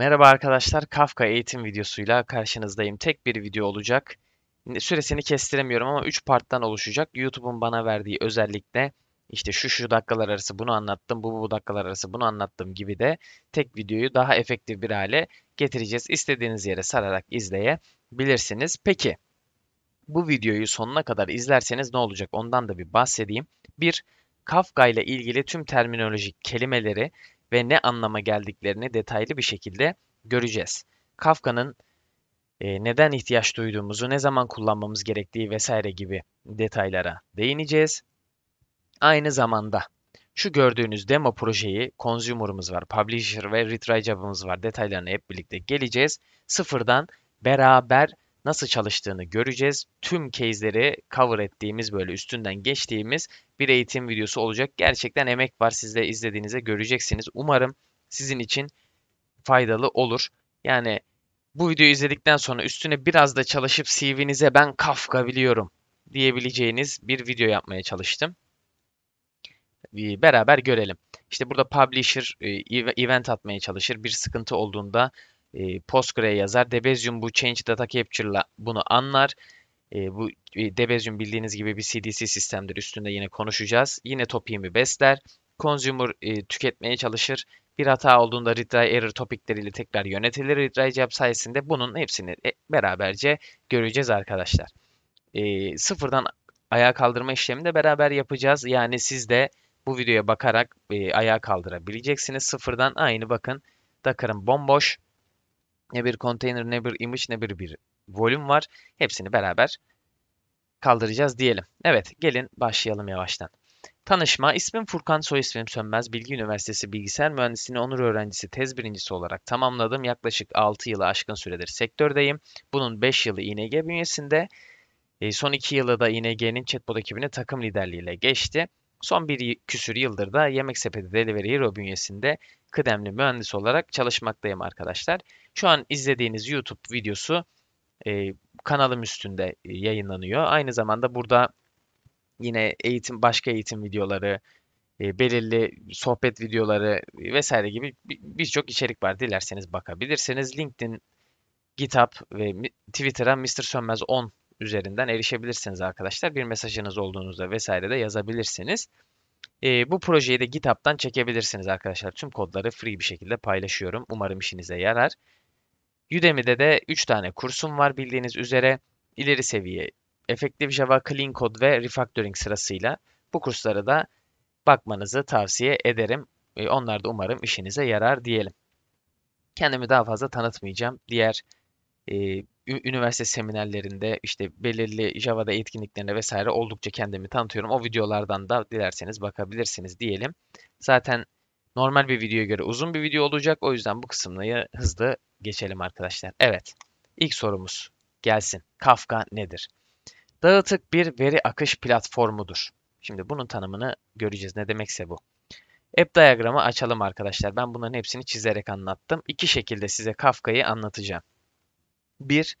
Merhaba arkadaşlar, Kafka eğitim videosuyla karşınızdayım. Tek bir video olacak. Süresini kestiremiyorum ama 3 parttan oluşacak. YouTube'un bana verdiği özellikle işte şu şu dakikalar arası bunu anlattım, bu bu dakikalar arası bunu anlattım gibi de tek videoyu daha efektif bir hale getireceğiz. İstediğiniz yere sararak izleyebilirsiniz. Peki bu videoyu sonuna kadar izlerseniz ne olacak ondan da bir bahsedeyim. 1. Kafka ile ilgili tüm terminolojik kelimeleri ve ne anlama geldiklerini detaylı bir şekilde göreceğiz. Kafka'nın e, neden ihtiyaç duyduğumuzu, ne zaman kullanmamız gerektiği vesaire gibi detaylara değineceğiz. Aynı zamanda şu gördüğünüz demo projeyi consumer'ımız var, publisher ve retry job'ımız var. Detaylarına hep birlikte geleceğiz. Sıfırdan beraber nasıl çalıştığını göreceğiz. Tüm case'leri cover ettiğimiz böyle üstünden geçtiğimiz bir eğitim videosu olacak. Gerçekten emek var. Siz de izlediğinizde göreceksiniz. Umarım sizin için faydalı olur. Yani bu videoyu izledikten sonra üstüne biraz da çalışıp CV'nize ben Kafka biliyorum diyebileceğiniz bir video yapmaya çalıştım. Beraber görelim. İşte burada publisher e, event atmaya çalışır. Bir sıkıntı olduğunda e, ee, Postgre'ye yazar. Debezium bu change data capture'la bunu anlar. E, bu e, Debezium bildiğiniz gibi bir CDC sistemdir. Üstünde yine konuşacağız. Yine topikimi besler. Consumer e, tüketmeye çalışır. Bir hata olduğunda retry error topikleriyle tekrar yönetilir. Retry job sayesinde bunun hepsini e, beraberce göreceğiz arkadaşlar. E, sıfırdan ayağa kaldırma işlemini de beraber yapacağız. Yani siz de bu videoya bakarak e, ayağa kaldırabileceksiniz. Sıfırdan aynı bakın. Docker'ın bomboş ne bir container, ne bir image, ne bir bir volume var. Hepsini beraber kaldıracağız diyelim. Evet, gelin başlayalım yavaştan. Tanışma, ismim Furkan, soy ismim Sönmez, Bilgi Üniversitesi Bilgisayar Mühendisliği Onur Öğrencisi tez birincisi olarak tamamladım. Yaklaşık 6 yılı aşkın süredir sektördeyim. Bunun 5 yılı İNG bünyesinde, ee, son 2 yılı da İNG'nin chatbot ekibine takım liderliğiyle geçti. Son bir küsür yıldır da Yemek Sepeti Delivery Hero bünyesinde kıdemli mühendis olarak çalışmaktayım arkadaşlar. Şu an izlediğiniz YouTube videosu e, kanalım üstünde e, yayınlanıyor. Aynı zamanda burada yine eğitim başka eğitim videoları, e, belirli sohbet videoları vesaire gibi birçok içerik var. Dilerseniz bakabilirsiniz. LinkedIn, GitHub ve Twitter'a Mr. Sönmez 10 üzerinden erişebilirsiniz arkadaşlar. Bir mesajınız olduğunuzda vesaire de yazabilirsiniz. E, bu projeyi de GitHub'dan çekebilirsiniz arkadaşlar. Tüm kodları free bir şekilde paylaşıyorum. Umarım işinize yarar. Udemy'de de 3 tane kursum var bildiğiniz üzere. İleri seviye Effective Java, Clean Code ve Refactoring sırasıyla bu kurslara da bakmanızı tavsiye ederim. E, onlar da umarım işinize yarar diyelim. Kendimi daha fazla tanıtmayacağım. Diğer e, üniversite seminerlerinde işte belirli Java'da etkinliklerine vesaire oldukça kendimi tanıtıyorum. O videolardan da dilerseniz bakabilirsiniz diyelim. Zaten normal bir videoya göre uzun bir video olacak. O yüzden bu kısımları hızlı geçelim arkadaşlar. Evet. ilk sorumuz gelsin. Kafka nedir? Dağıtık bir veri akış platformudur. Şimdi bunun tanımını göreceğiz. Ne demekse bu. App diagramı açalım arkadaşlar. Ben bunların hepsini çizerek anlattım. İki şekilde size Kafka'yı anlatacağım. 1.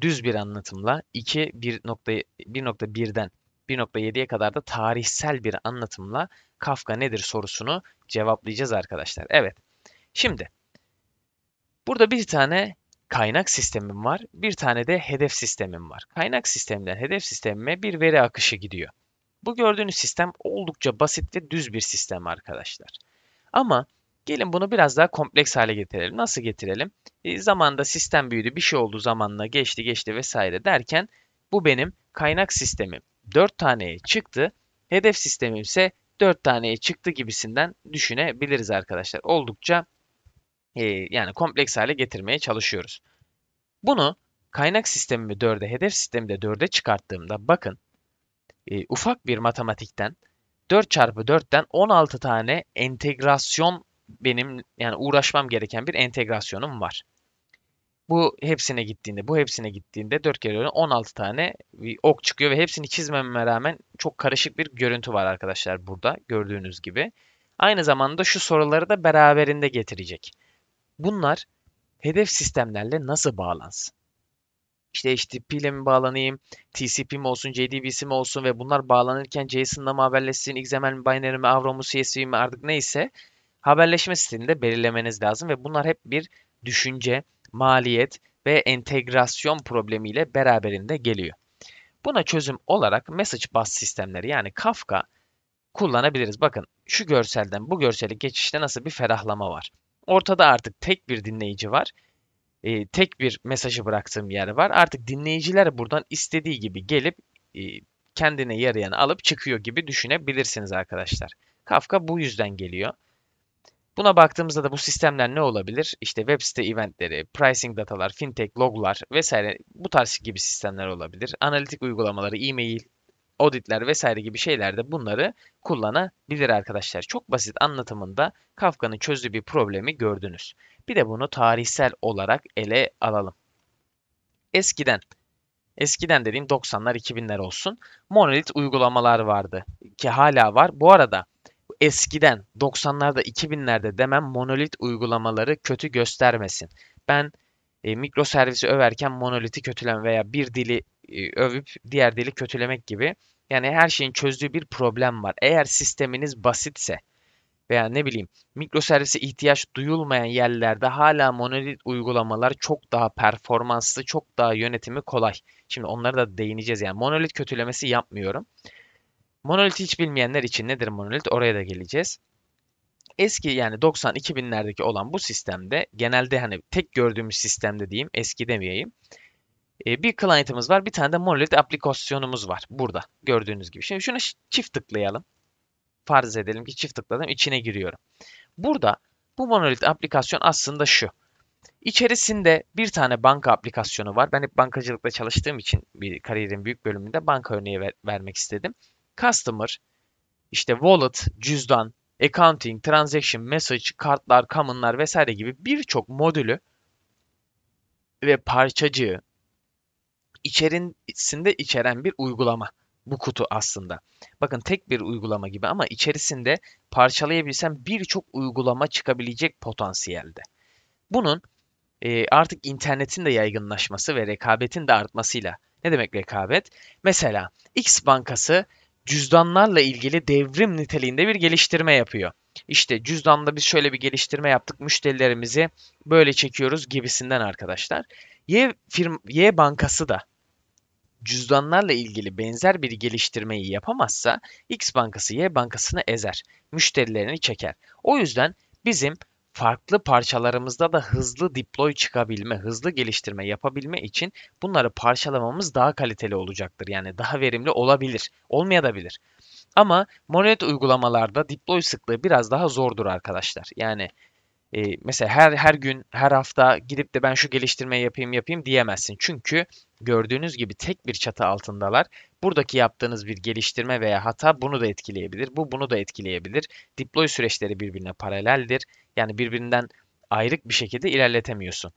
Düz bir anlatımla. 2. 1.1'den 1.7'ye kadar da tarihsel bir anlatımla Kafka nedir sorusunu cevaplayacağız arkadaşlar. Evet. Şimdi burada bir tane kaynak sistemim var. Bir tane de hedef sistemim var. Kaynak sistemden hedef sistemime bir veri akışı gidiyor. Bu gördüğünüz sistem oldukça basit ve düz bir sistem arkadaşlar. Ama Gelin bunu biraz daha kompleks hale getirelim. Nasıl getirelim? E, zamanda sistem büyüdü, bir şey oldu zamanla, geçti geçti vesaire derken bu benim kaynak sistemim 4 taneye çıktı. Hedef sistemim ise 4 taneye çıktı gibisinden düşünebiliriz arkadaşlar. Oldukça e, yani kompleks hale getirmeye çalışıyoruz. Bunu kaynak sistemimi 4'e, hedef sistemi de 4'e çıkarttığımda bakın e, ufak bir matematikten 4 çarpı 4'ten 16 tane entegrasyon benim yani uğraşmam gereken bir entegrasyonum var. Bu hepsine gittiğinde, bu hepsine gittiğinde 4 kere 16 tane ok çıkıyor ve hepsini çizmeme rağmen çok karışık bir görüntü var arkadaşlar burada gördüğünüz gibi. Aynı zamanda şu soruları da beraberinde getirecek. Bunlar hedef sistemlerle nasıl bağlansın? İşte HTTP ile mi bağlanayım, TCP mi olsun, JDBC mi olsun ve bunlar bağlanırken JSON'la mı haberleşsin, XML mi, binary mi, Avro mu, CSV mi artık neyse haberleşme stilini belirlemeniz lazım ve bunlar hep bir düşünce, maliyet ve entegrasyon problemiyle beraberinde geliyor. Buna çözüm olarak message bus sistemleri yani Kafka kullanabiliriz. Bakın şu görselden bu görsele geçişte nasıl bir ferahlama var. Ortada artık tek bir dinleyici var. E, tek bir mesajı bıraktığım yer var. Artık dinleyiciler buradan istediği gibi gelip e, kendine yarayanı alıp çıkıyor gibi düşünebilirsiniz arkadaşlar. Kafka bu yüzden geliyor. Buna baktığımızda da bu sistemler ne olabilir? İşte web site eventleri, pricing datalar, fintech loglar vesaire bu tarz gibi sistemler olabilir. Analitik uygulamaları, e-mail, auditler vesaire gibi şeylerde bunları kullanabilir arkadaşlar. Çok basit anlatımında Kafka'nın çözdüğü bir problemi gördünüz. Bir de bunu tarihsel olarak ele alalım. Eskiden Eskiden dediğim 90'lar 2000'ler olsun. Monolit uygulamalar vardı ki hala var. Bu arada eskiden 90'larda 2000'lerde demem monolit uygulamaları kötü göstermesin. Ben e, mikro servisi överken monoliti kötülem veya bir dili e, övüp diğer dili kötülemek gibi. Yani her şeyin çözdüğü bir problem var. Eğer sisteminiz basitse veya ne bileyim mikro servise ihtiyaç duyulmayan yerlerde hala monolit uygulamalar çok daha performanslı, çok daha yönetimi kolay. Şimdi onları da değineceğiz. Yani monolit kötülemesi yapmıyorum. Monolith'i hiç bilmeyenler için nedir monolit? Oraya da geleceğiz. Eski yani 90-2000'lerdeki olan bu sistemde genelde hani tek gördüğümüz sistemde diyeyim eski demeyeyim. E, bir client'ımız var bir tane de monolit aplikasyonumuz var burada gördüğünüz gibi. Şimdi şuna çift tıklayalım. Farz edelim ki çift tıkladım içine giriyorum. Burada bu monolit aplikasyon aslında şu. İçerisinde bir tane banka aplikasyonu var. Ben hep bankacılıkta çalıştığım için bir kariyerin büyük bölümünde banka örneği ver, vermek istedim. Customer işte wallet, cüzdan, accounting, transaction, message, kartlar, common'lar vesaire gibi birçok modülü ve parçacığı içerisinde içeren bir uygulama bu kutu aslında. Bakın tek bir uygulama gibi ama içerisinde parçalayabilsem birçok uygulama çıkabilecek potansiyelde. Bunun e, artık internetin de yaygınlaşması ve rekabetin de artmasıyla ne demek rekabet? Mesela X bankası cüzdanlarla ilgili devrim niteliğinde bir geliştirme yapıyor. İşte cüzdanda biz şöyle bir geliştirme yaptık, müşterilerimizi böyle çekiyoruz gibisinden arkadaşlar. Y, firm, y bankası da cüzdanlarla ilgili benzer bir geliştirmeyi yapamazsa X bankası Y bankasını ezer, müşterilerini çeker. O yüzden bizim farklı parçalarımızda da hızlı deploy çıkabilme, hızlı geliştirme yapabilme için bunları parçalamamız daha kaliteli olacaktır. Yani daha verimli olabilir, olmayabilir. Ama monolit uygulamalarda deploy sıklığı biraz daha zordur arkadaşlar. Yani e, mesela her her gün, her hafta gidip de ben şu geliştirmeyi yapayım yapayım diyemezsin. Çünkü gördüğünüz gibi tek bir çatı altındalar. Buradaki yaptığınız bir geliştirme veya hata bunu da etkileyebilir. Bu bunu da etkileyebilir. Deploy süreçleri birbirine paraleldir. Yani birbirinden ayrık bir şekilde ilerletemiyorsun.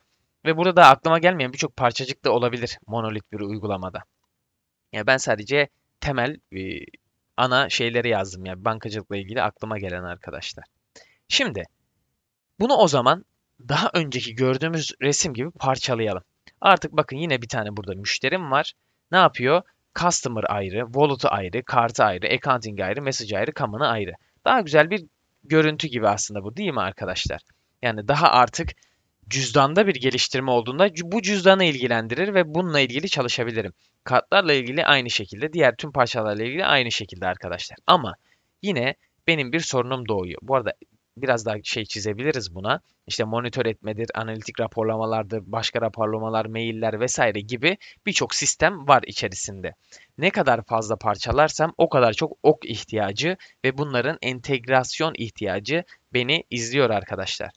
Ve burada aklıma gelmeyen birçok parçacık da olabilir monolit bir uygulamada. Yani ben sadece temel e, ana şeyleri yazdım ya yani bankacılıkla ilgili aklıma gelen arkadaşlar. Şimdi bunu o zaman daha önceki gördüğümüz resim gibi parçalayalım. Artık bakın yine bir tane burada müşterim var. Ne yapıyor? Customer ayrı, wallet'ı ayrı, kartı ayrı, accounting ayrı, message ayrı, common'ı ayrı. Daha güzel bir görüntü gibi aslında bu değil mi arkadaşlar? Yani daha artık cüzdanda bir geliştirme olduğunda bu cüzdanı ilgilendirir ve bununla ilgili çalışabilirim. Kartlarla ilgili aynı şekilde, diğer tüm parçalarla ilgili aynı şekilde arkadaşlar. Ama yine benim bir sorunum doğuyor. Bu arada biraz daha şey çizebiliriz buna. İşte monitör etmedir, analitik raporlamalardır, başka raporlamalar, mailler vesaire gibi birçok sistem var içerisinde. Ne kadar fazla parçalarsam o kadar çok ok ihtiyacı ve bunların entegrasyon ihtiyacı beni izliyor arkadaşlar.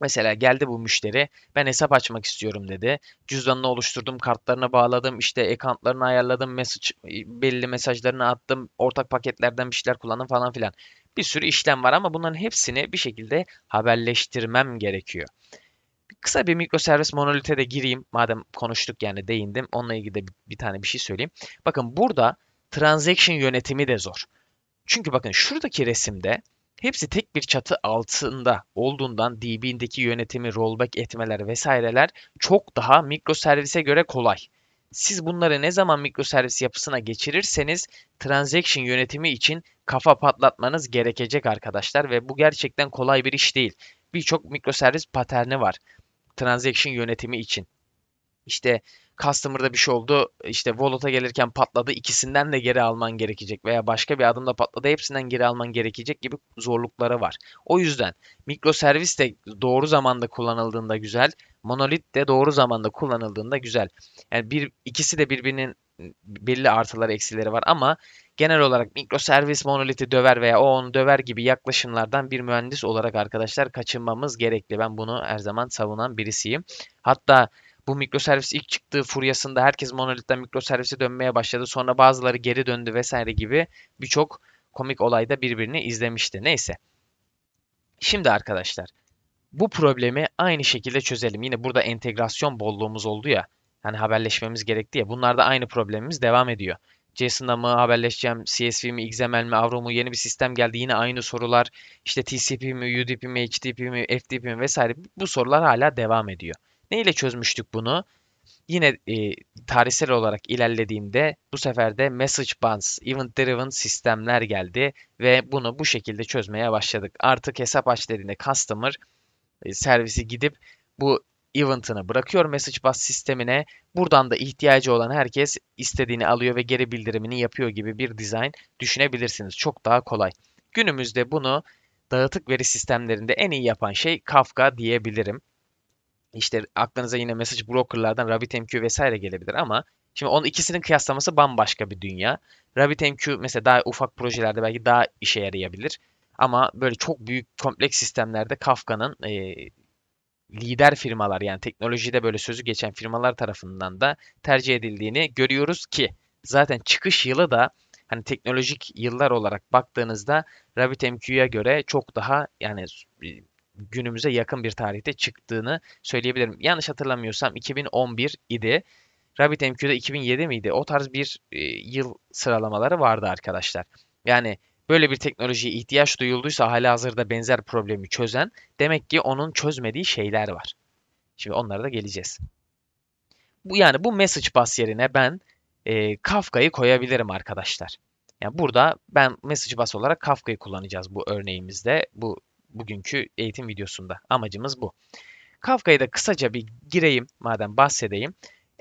Mesela geldi bu müşteri, ben hesap açmak istiyorum dedi. Cüzdanını oluşturdum, kartlarını bağladım, işte ekantlarını ayarladım, mesaj, belli mesajlarını attım, ortak paketlerden bir şeyler kullandım falan filan. Bir sürü işlem var ama bunların hepsini bir şekilde haberleştirmem gerekiyor. Kısa bir mikroservis monolite de gireyim. Madem konuştuk yani değindim. Onunla ilgili de bir tane bir şey söyleyeyim. Bakın burada transaction yönetimi de zor. Çünkü bakın şuradaki resimde hepsi tek bir çatı altında olduğundan DB'indeki yönetimi rollback etmeler vesaireler çok daha mikroservise göre kolay. Siz bunları ne zaman mikroservis yapısına geçirirseniz transaction yönetimi için kafa patlatmanız gerekecek arkadaşlar ve bu gerçekten kolay bir iş değil. Birçok mikroservis paterni var transaction yönetimi için. İşte customer'da bir şey oldu. işte wallet'a gelirken patladı. ikisinden de geri alman gerekecek veya başka bir adımda patladı. Hepsinden geri alman gerekecek gibi zorlukları var. O yüzden mikro servis de doğru zamanda kullanıldığında güzel. Monolit de doğru zamanda kullanıldığında güzel. Yani bir ikisi de birbirinin belli artıları eksileri var ama genel olarak mikro servis monoliti döver veya o onu döver gibi yaklaşımlardan bir mühendis olarak arkadaşlar kaçınmamız gerekli. Ben bunu her zaman savunan birisiyim. Hatta bu mikroservis ilk çıktığı furyasında herkes monolitten mikroservise dönmeye başladı. Sonra bazıları geri döndü vesaire gibi birçok komik olayda birbirini izlemişti. Neyse. Şimdi arkadaşlar bu problemi aynı şekilde çözelim. Yine burada entegrasyon bolluğumuz oldu ya. Yani haberleşmemiz gerekti ya. Bunlarda aynı problemimiz devam ediyor. JSON'da mı haberleşeceğim, CSV mi, XML mi, Avro mu, yeni bir sistem geldi yine aynı sorular. İşte TCP mi, UDP mi, HTTP mi, FTP mi vesaire bu sorular hala devam ediyor. Neyle çözmüştük bunu? Yine e, tarihsel olarak ilerlediğimde bu sefer de message bands, event driven sistemler geldi ve bunu bu şekilde çözmeye başladık. Artık hesap aç dediğinde customer e, servisi gidip bu eventini bırakıyor message bus sistemine. Buradan da ihtiyacı olan herkes istediğini alıyor ve geri bildirimini yapıyor gibi bir dizayn düşünebilirsiniz. Çok daha kolay. Günümüzde bunu dağıtık veri sistemlerinde en iyi yapan şey Kafka diyebilirim işte aklınıza yine mesaj brokerlardan RabbitMQ vesaire gelebilir ama şimdi onun ikisinin kıyaslaması bambaşka bir dünya. RabbitMQ mesela daha ufak projelerde belki daha işe yarayabilir. Ama böyle çok büyük kompleks sistemlerde Kafka'nın e, lider firmalar yani teknolojide böyle sözü geçen firmalar tarafından da tercih edildiğini görüyoruz ki zaten çıkış yılı da hani teknolojik yıllar olarak baktığınızda RabbitMQ'ya göre çok daha yani e, günümüze yakın bir tarihte çıktığını söyleyebilirim. Yanlış hatırlamıyorsam 2011 idi. RabbitMQ'da 2007 miydi? O tarz bir e, yıl sıralamaları vardı arkadaşlar. Yani böyle bir teknolojiye ihtiyaç duyulduysa hala hazırda benzer problemi çözen demek ki onun çözmediği şeyler var. Şimdi onlara da geleceğiz. Bu yani bu message bus yerine ben e, Kafka'yı koyabilirim arkadaşlar. Yani burada ben message bus olarak Kafka'yı kullanacağız bu örneğimizde, bu bugünkü eğitim videosunda. Amacımız bu. Kafka'ya da kısaca bir gireyim madem bahsedeyim.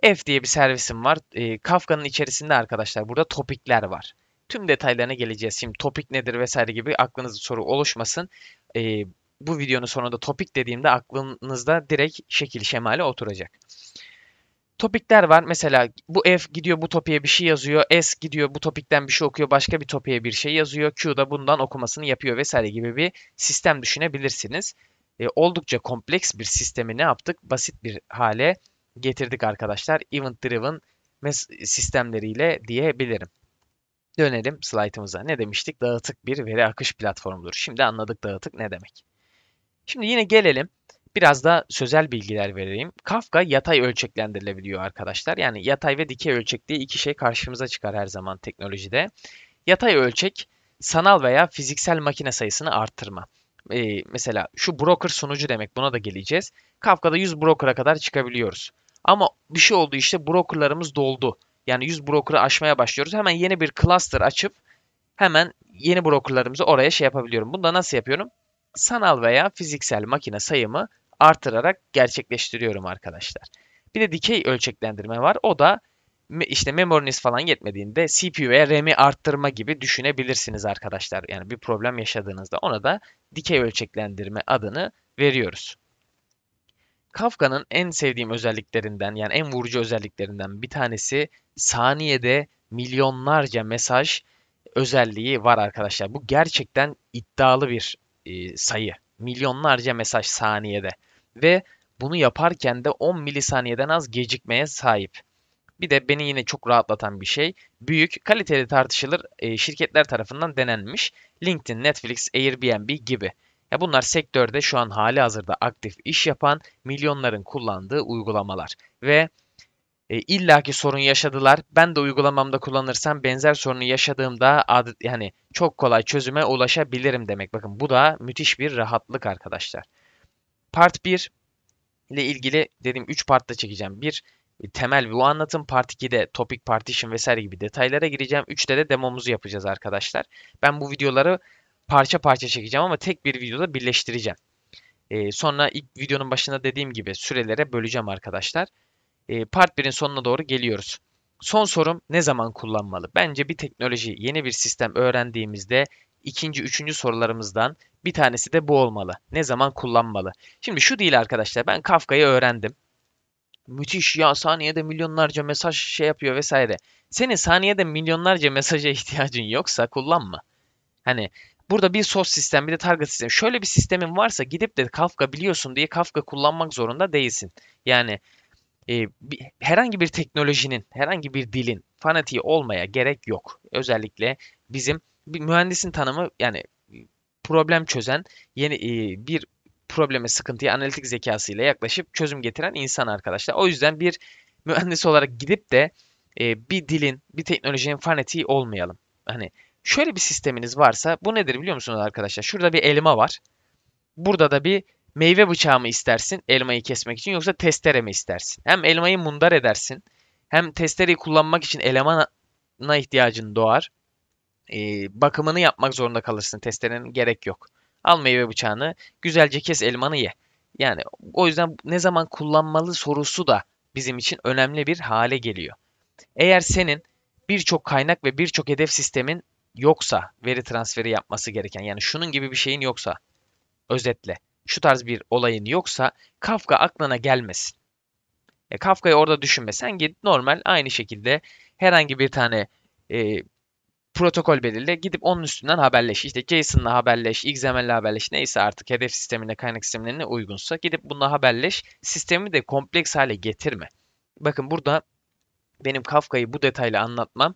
F diye bir servisim var. E, Kafka'nın içerisinde arkadaşlar burada topikler var. Tüm detaylarına geleceğiz. Şimdi topik nedir vesaire gibi aklınızda soru oluşmasın. E, bu videonun sonunda topik dediğimde aklınızda direkt şekil şemali oturacak topikler var. Mesela bu F gidiyor bu topiğe bir şey yazıyor. S gidiyor bu topikten bir şey okuyor. Başka bir topiğe bir şey yazıyor. Q da bundan okumasını yapıyor vesaire gibi bir sistem düşünebilirsiniz. E, oldukça kompleks bir sistemi ne yaptık? Basit bir hale getirdik arkadaşlar. Event driven mes sistemleriyle diyebilirim. Dönelim slaytımıza. Ne demiştik? Dağıtık bir veri akış platformudur. Şimdi anladık dağıtık ne demek. Şimdi yine gelelim Biraz da sözel bilgiler vereyim. Kafka yatay ölçeklendirilebiliyor arkadaşlar. Yani yatay ve dikey ölçek diye iki şey karşımıza çıkar her zaman teknolojide. Yatay ölçek sanal veya fiziksel makine sayısını arttırma. Ee, mesela şu broker sunucu demek buna da geleceğiz. Kafka'da 100 broker'a kadar çıkabiliyoruz. Ama bir şey oldu işte brokerlarımız doldu. Yani 100 broker'ı aşmaya başlıyoruz. Hemen yeni bir cluster açıp hemen yeni brokerlarımızı oraya şey yapabiliyorum. Bunu da nasıl yapıyorum? Sanal veya fiziksel makine sayımı artırarak gerçekleştiriyorum arkadaşlar. Bir de dikey ölçeklendirme var. O da işte memoriniz falan yetmediğinde CPU veya RAM'i arttırma gibi düşünebilirsiniz arkadaşlar. Yani bir problem yaşadığınızda ona da dikey ölçeklendirme adını veriyoruz. Kafka'nın en sevdiğim özelliklerinden yani en vurucu özelliklerinden bir tanesi saniyede milyonlarca mesaj özelliği var arkadaşlar. Bu gerçekten iddialı bir e, sayı. Milyonlarca mesaj saniyede ve bunu yaparken de 10 milisaniyeden az gecikmeye sahip. Bir de beni yine çok rahatlatan bir şey. Büyük, kaliteli tartışılır e, şirketler tarafından denenmiş. LinkedIn, Netflix, Airbnb gibi. Ya bunlar sektörde şu an hali hazırda aktif iş yapan milyonların kullandığı uygulamalar. Ve e, illaki sorun yaşadılar. Ben de uygulamamda kullanırsam benzer sorunu yaşadığımda adet, yani çok kolay çözüme ulaşabilirim demek. Bakın bu da müthiş bir rahatlık arkadaşlar. Part 1 ile ilgili dedim 3 partta çekeceğim. Bir e, temel bu anlatım. Part 2'de topic partition vesaire gibi detaylara gireceğim. 3'te de demomuzu yapacağız arkadaşlar. Ben bu videoları parça parça çekeceğim ama tek bir videoda birleştireceğim. Ee, sonra ilk videonun başında dediğim gibi sürelere böleceğim arkadaşlar. Ee, part 1'in sonuna doğru geliyoruz. Son sorum ne zaman kullanmalı? Bence bir teknoloji, yeni bir sistem öğrendiğimizde ikinci, üçüncü sorularımızdan bir tanesi de bu olmalı. Ne zaman kullanmalı? Şimdi şu değil arkadaşlar. Ben Kafka'yı öğrendim. Müthiş ya saniyede milyonlarca mesaj şey yapıyor vesaire. Senin saniyede milyonlarca mesaja ihtiyacın yoksa kullanma. Hani burada bir sos sistem bir de target sistem. Şöyle bir sistemin varsa gidip de Kafka biliyorsun diye Kafka kullanmak zorunda değilsin. Yani e, herhangi bir teknolojinin, herhangi bir dilin fanatiği olmaya gerek yok. Özellikle bizim bir mühendisin tanımı yani e, problem çözen, yeni e, bir probleme, sıkıntıyı analitik zekasıyla yaklaşıp çözüm getiren insan arkadaşlar. O yüzden bir mühendis olarak gidip de e, bir dilin, bir teknolojinin fanatiği olmayalım. Hani şöyle bir sisteminiz varsa bu nedir biliyor musunuz arkadaşlar? Şurada bir elma var. Burada da bir meyve bıçağı mı istersin elmayı kesmek için yoksa testere mi istersin? Hem elmayı mundar edersin hem testereyi kullanmak için elemana ihtiyacın doğar e, bakımını yapmak zorunda kalırsın. Testlerin gerek yok. Al meyve bıçağını, güzelce kes elmanı ye. Yani o yüzden ne zaman kullanmalı sorusu da bizim için önemli bir hale geliyor. Eğer senin birçok kaynak ve birçok hedef sistemin yoksa veri transferi yapması gereken yani şunun gibi bir şeyin yoksa özetle şu tarz bir olayın yoksa Kafka aklına gelmesin. E, Kafka'yı orada düşünme. Sen git normal aynı şekilde herhangi bir tane e, protokol belirle. Gidip onun üstünden haberleş. İşte JSON'la haberleş, XML'le haberleş. Neyse artık hedef sistemine, kaynak sistemlerine uygunsa. Gidip bununla haberleş. Sistemi de kompleks hale getirme. Bakın burada benim Kafka'yı bu detayla anlatmam.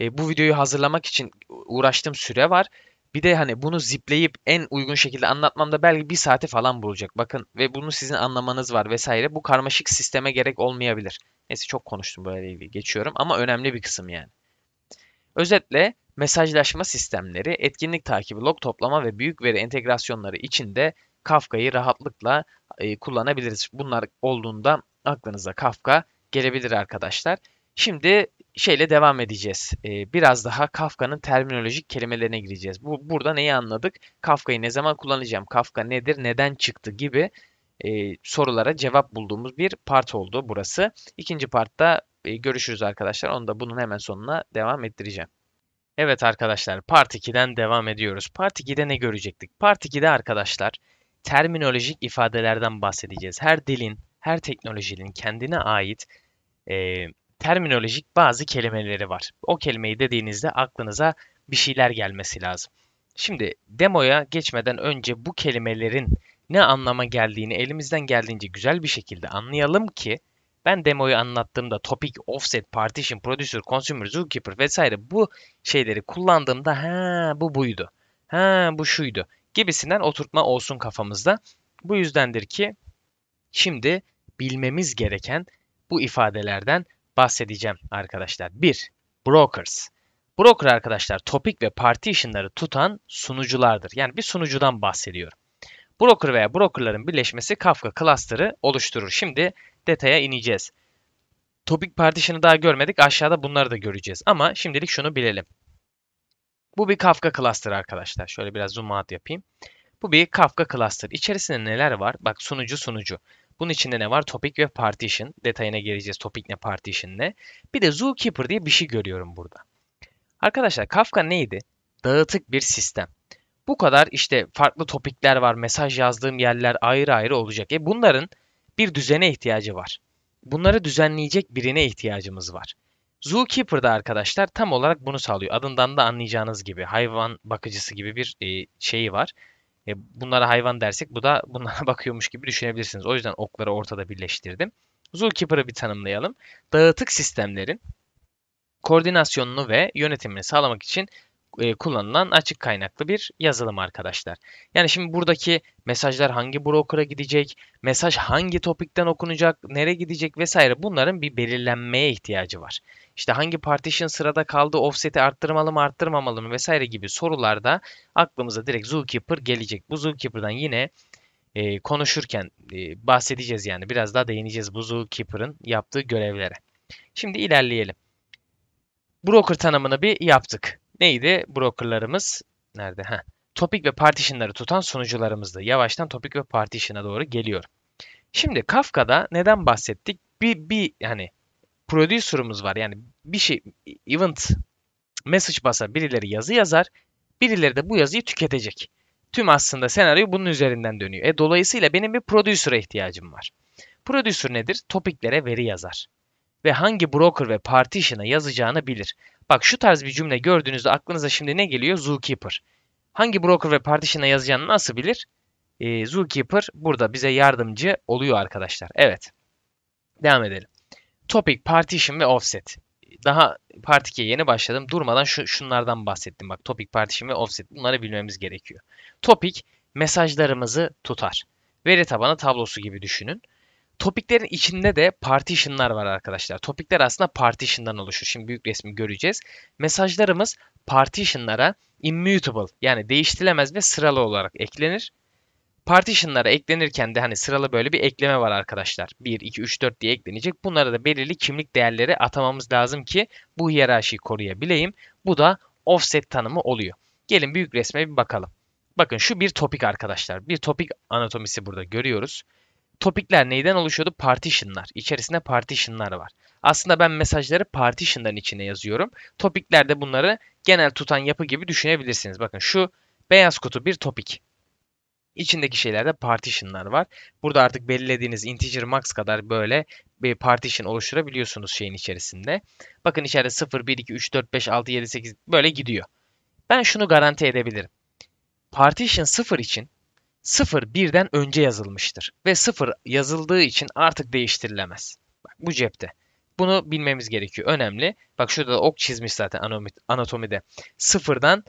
E, bu videoyu hazırlamak için uğraştığım süre var. Bir de hani bunu zipleyip en uygun şekilde anlatmamda belki bir saati falan bulacak. Bakın ve bunu sizin anlamanız var vesaire. Bu karmaşık sisteme gerek olmayabilir. Neyse çok konuştum böyle ilgili. Geçiyorum ama önemli bir kısım yani. Özetle mesajlaşma sistemleri, etkinlik takibi, log toplama ve büyük veri entegrasyonları içinde Kafka'yı rahatlıkla e, kullanabiliriz. Bunlar olduğunda aklınıza Kafka gelebilir arkadaşlar. Şimdi şeyle devam edeceğiz. Ee, biraz daha Kafka'nın terminolojik kelimelerine gireceğiz. Bu burada neyi anladık? Kafka'yı ne zaman kullanacağım? Kafka nedir? Neden çıktı gibi e, sorulara cevap bulduğumuz bir part oldu burası. İkinci partta e, görüşürüz arkadaşlar. Onu da bunun hemen sonuna devam ettireceğim. Evet arkadaşlar Part 2'den devam ediyoruz. Part 2'de ne görecektik? Part 2'de arkadaşlar terminolojik ifadelerden bahsedeceğiz. Her dilin, her teknolojinin kendine ait e, terminolojik bazı kelimeleri var. O kelimeyi dediğinizde aklınıza bir şeyler gelmesi lazım. Şimdi demoya geçmeden önce bu kelimelerin ne anlama geldiğini elimizden geldiğince güzel bir şekilde anlayalım ki ben demoyu anlattığımda topic, offset, partition, producer, consumer, zookeeper vesaire bu şeyleri kullandığımda ha bu buydu. Ha bu şuydu gibisinden oturtma olsun kafamızda. Bu yüzdendir ki şimdi bilmemiz gereken bu ifadelerden bahsedeceğim arkadaşlar. 1. Brokers. Broker arkadaşlar topic ve partition'ları tutan sunuculardır. Yani bir sunucudan bahsediyorum. Broker veya brokerların birleşmesi Kafka Cluster'ı oluşturur. Şimdi detaya ineceğiz. Topic partition'ı daha görmedik. Aşağıda bunları da göreceğiz. Ama şimdilik şunu bilelim. Bu bir Kafka Cluster arkadaşlar. Şöyle biraz zoom out yapayım. Bu bir Kafka Cluster. İçerisinde neler var? Bak sunucu sunucu. Bunun içinde ne var? Topic ve partition. Detayına geleceğiz. Topic ne, partition ne. Bir de Zookeeper diye bir şey görüyorum burada. Arkadaşlar Kafka neydi? Dağıtık bir sistem. Bu kadar işte farklı topikler var, mesaj yazdığım yerler ayrı ayrı olacak. E bunların bir düzene ihtiyacı var. Bunları düzenleyecek birine ihtiyacımız var. Zookeeper'da arkadaşlar tam olarak bunu sağlıyor. Adından da anlayacağınız gibi hayvan bakıcısı gibi bir e, şeyi var. E, bunlara hayvan dersek bu da bunlara bakıyormuş gibi düşünebilirsiniz. O yüzden okları ortada birleştirdim. Zookeeper'ı bir tanımlayalım. Dağıtık sistemlerin koordinasyonunu ve yönetimini sağlamak için e, kullanılan açık kaynaklı bir yazılım arkadaşlar. Yani şimdi buradaki mesajlar hangi broker'a gidecek, mesaj hangi topikten okunacak, nereye gidecek vesaire bunların bir belirlenmeye ihtiyacı var. İşte hangi partition sırada kaldı, offset'i arttırmalı mı arttırmamalı mı vesaire gibi sorularda aklımıza direkt Zookeeper gelecek. Bu Zookeeper'dan yine e, konuşurken e, bahsedeceğiz yani biraz daha değineceğiz bu Zookeeper'ın yaptığı görevlere. Şimdi ilerleyelim. Broker tanımını bir yaptık neydi brokerlarımız? Nerede? Heh. Topic ve partitionları tutan sunucularımızdı. Yavaştan topik ve partition'a doğru geliyorum. Şimdi Kafka'da neden bahsettik? Bir, bir yani producer'ımız var. Yani bir şey event message basar. Birileri yazı yazar. Birileri de bu yazıyı tüketecek. Tüm aslında senaryo bunun üzerinden dönüyor. E, dolayısıyla benim bir producer'a ihtiyacım var. Producer nedir? Topiklere veri yazar. Ve hangi broker ve partition'a yazacağını bilir. Bak şu tarz bir cümle gördüğünüzde aklınıza şimdi ne geliyor? Zookeeper. Hangi broker ve partition'a yazacağını nasıl bilir? E, Zookeeper burada bize yardımcı oluyor arkadaşlar. Evet. Devam edelim. Topic, partition ve offset. Daha part yeni başladım. Durmadan şu, şunlardan bahsettim. Bak topic, partition ve offset. Bunları bilmemiz gerekiyor. Topic mesajlarımızı tutar. Veri tabanı tablosu gibi düşünün. Topiklerin içinde de partitionlar var arkadaşlar. Topikler aslında partition'dan oluşur. Şimdi büyük resmi göreceğiz. Mesajlarımız partitionlara immutable yani değiştirilemez ve sıralı olarak eklenir. Partition'lara eklenirken de hani sıralı böyle bir ekleme var arkadaşlar. 1, 2, 3, 4 diye eklenecek. Bunlara da belirli kimlik değerleri atamamız lazım ki bu hiyerarşiyi koruyabileyim. Bu da offset tanımı oluyor. Gelin büyük resme bir bakalım. Bakın şu bir topik arkadaşlar. Bir topik anatomisi burada görüyoruz topikler neyden oluşuyordu? Partition'lar. İçerisinde partition'lar var. Aslında ben mesajları partition'ların içine yazıyorum. Topiklerde bunları genel tutan yapı gibi düşünebilirsiniz. Bakın şu beyaz kutu bir topik. İçindeki şeylerde partition'lar var. Burada artık belirlediğiniz integer max kadar böyle bir partition oluşturabiliyorsunuz şeyin içerisinde. Bakın içeride 0, 1, 2, 3, 4, 5, 6, 7, 8 böyle gidiyor. Ben şunu garanti edebilirim. Partition 0 için 0 birden önce yazılmıştır ve 0 yazıldığı için artık değiştirilemez. Bak bu cepte. Bunu bilmemiz gerekiyor. Önemli. Bak şurada da ok çizmiş zaten anatomide. Sıfırdan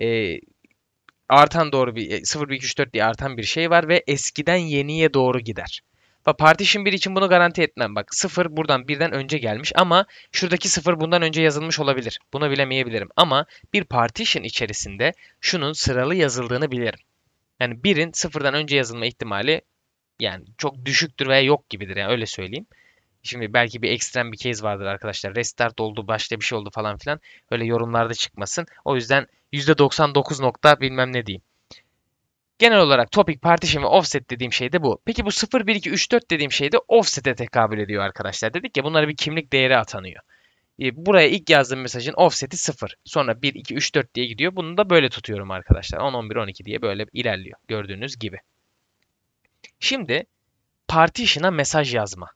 e, artan doğru bir 0, 1, 2, 3, 4 diye artan bir şey var ve eskiden yeniye doğru gider. Bak partition 1 için bunu garanti etmem. Bak 0 buradan birden önce gelmiş ama şuradaki 0 bundan önce yazılmış olabilir. Bunu bilemeyebilirim. Ama bir partition içerisinde şunun sıralı yazıldığını bilirim. Yani birin sıfırdan önce yazılma ihtimali yani çok düşüktür veya yok gibidir yani öyle söyleyeyim. Şimdi belki bir ekstrem bir case vardır arkadaşlar. Restart oldu, başka bir şey oldu falan filan. Öyle yorumlarda çıkmasın. O yüzden %99 nokta bilmem ne diyeyim. Genel olarak topic partition ve offset dediğim şey de bu. Peki bu 0, 1, 2, 3, 4 dediğim şey de offset'e tekabül ediyor arkadaşlar. Dedik ya bunlara bir kimlik değeri atanıyor. Ee, buraya ilk yazdığım mesajın offset'i 0. Sonra 1, 2, 3, 4 diye gidiyor. Bunu da böyle tutuyorum arkadaşlar. 10, 11, 12 diye böyle ilerliyor gördüğünüz gibi. Şimdi partition'a mesaj yazma.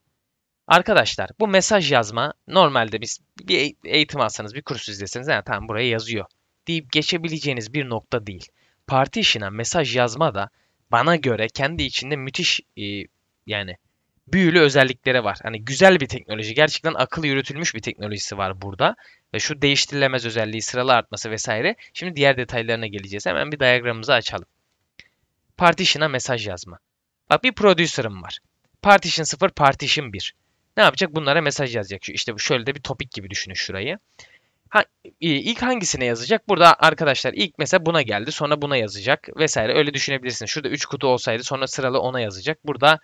Arkadaşlar bu mesaj yazma normalde biz bir eğitim alsanız bir kurs izleseniz yani tamam buraya yazıyor deyip geçebileceğiniz bir nokta değil. Partition'a mesaj yazma da bana göre kendi içinde müthiş e, yani büyülü özellikleri var. Hani güzel bir teknoloji. Gerçekten akıl yürütülmüş bir teknolojisi var burada. Ve şu değiştirilemez özelliği, sıralı artması vesaire. Şimdi diğer detaylarına geleceğiz. Hemen bir diyagramımızı açalım. Partition'a mesaj yazma. Bak bir producer'ım var. Partition 0, Partition 1. Ne yapacak? Bunlara mesaj yazacak. İşte işte şöyle de bir topik gibi düşünün şurayı. Ha, e, İlk hangisine yazacak? Burada arkadaşlar ilk mesela buna geldi. Sonra buna yazacak vesaire. Öyle düşünebilirsiniz. Şurada 3 kutu olsaydı sonra sıralı ona yazacak. Burada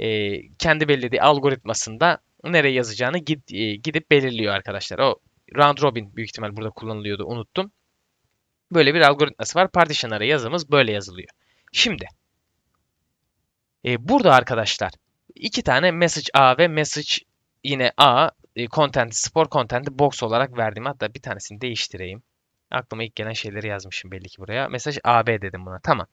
e, kendi belirlediği algoritmasında nereye yazacağını gid, e, gidip belirliyor arkadaşlar. O round robin büyük ihtimal burada kullanılıyordu unuttum. Böyle bir algoritması var. Partition array yazımız böyle yazılıyor. Şimdi e, burada arkadaşlar iki tane message A ve message yine A e, content spor content'i box olarak verdim. Hatta bir tanesini değiştireyim. Aklıma ilk gelen şeyleri yazmışım belli ki buraya. Mesaj AB dedim buna. Tamam.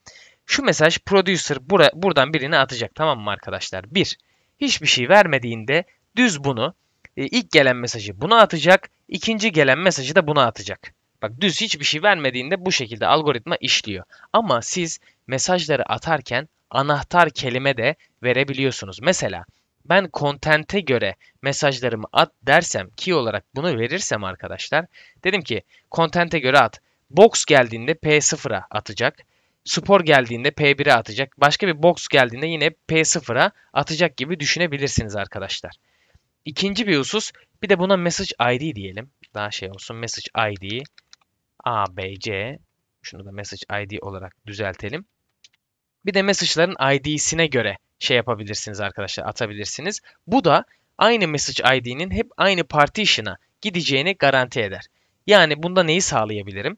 Şu mesaj producer bura, buradan birine atacak tamam mı arkadaşlar? 1. Hiçbir şey vermediğinde düz bunu e, ilk gelen mesajı buna atacak. ikinci gelen mesajı da buna atacak. Bak düz hiçbir şey vermediğinde bu şekilde algoritma işliyor. Ama siz mesajları atarken anahtar kelime de verebiliyorsunuz. Mesela ben kontente göre mesajlarımı at dersem key olarak bunu verirsem arkadaşlar. Dedim ki kontente göre at. Box geldiğinde P0'a atacak spor geldiğinde P1'e atacak. Başka bir box geldiğinde yine P0'a atacak gibi düşünebilirsiniz arkadaşlar. İkinci bir husus bir de buna message ID diyelim. Daha şey olsun message ID ABC şunu da message ID olarak düzeltelim. Bir de message'ların ID'sine göre şey yapabilirsiniz arkadaşlar atabilirsiniz. Bu da aynı message ID'nin hep aynı partition'a gideceğini garanti eder. Yani bunda neyi sağlayabilirim?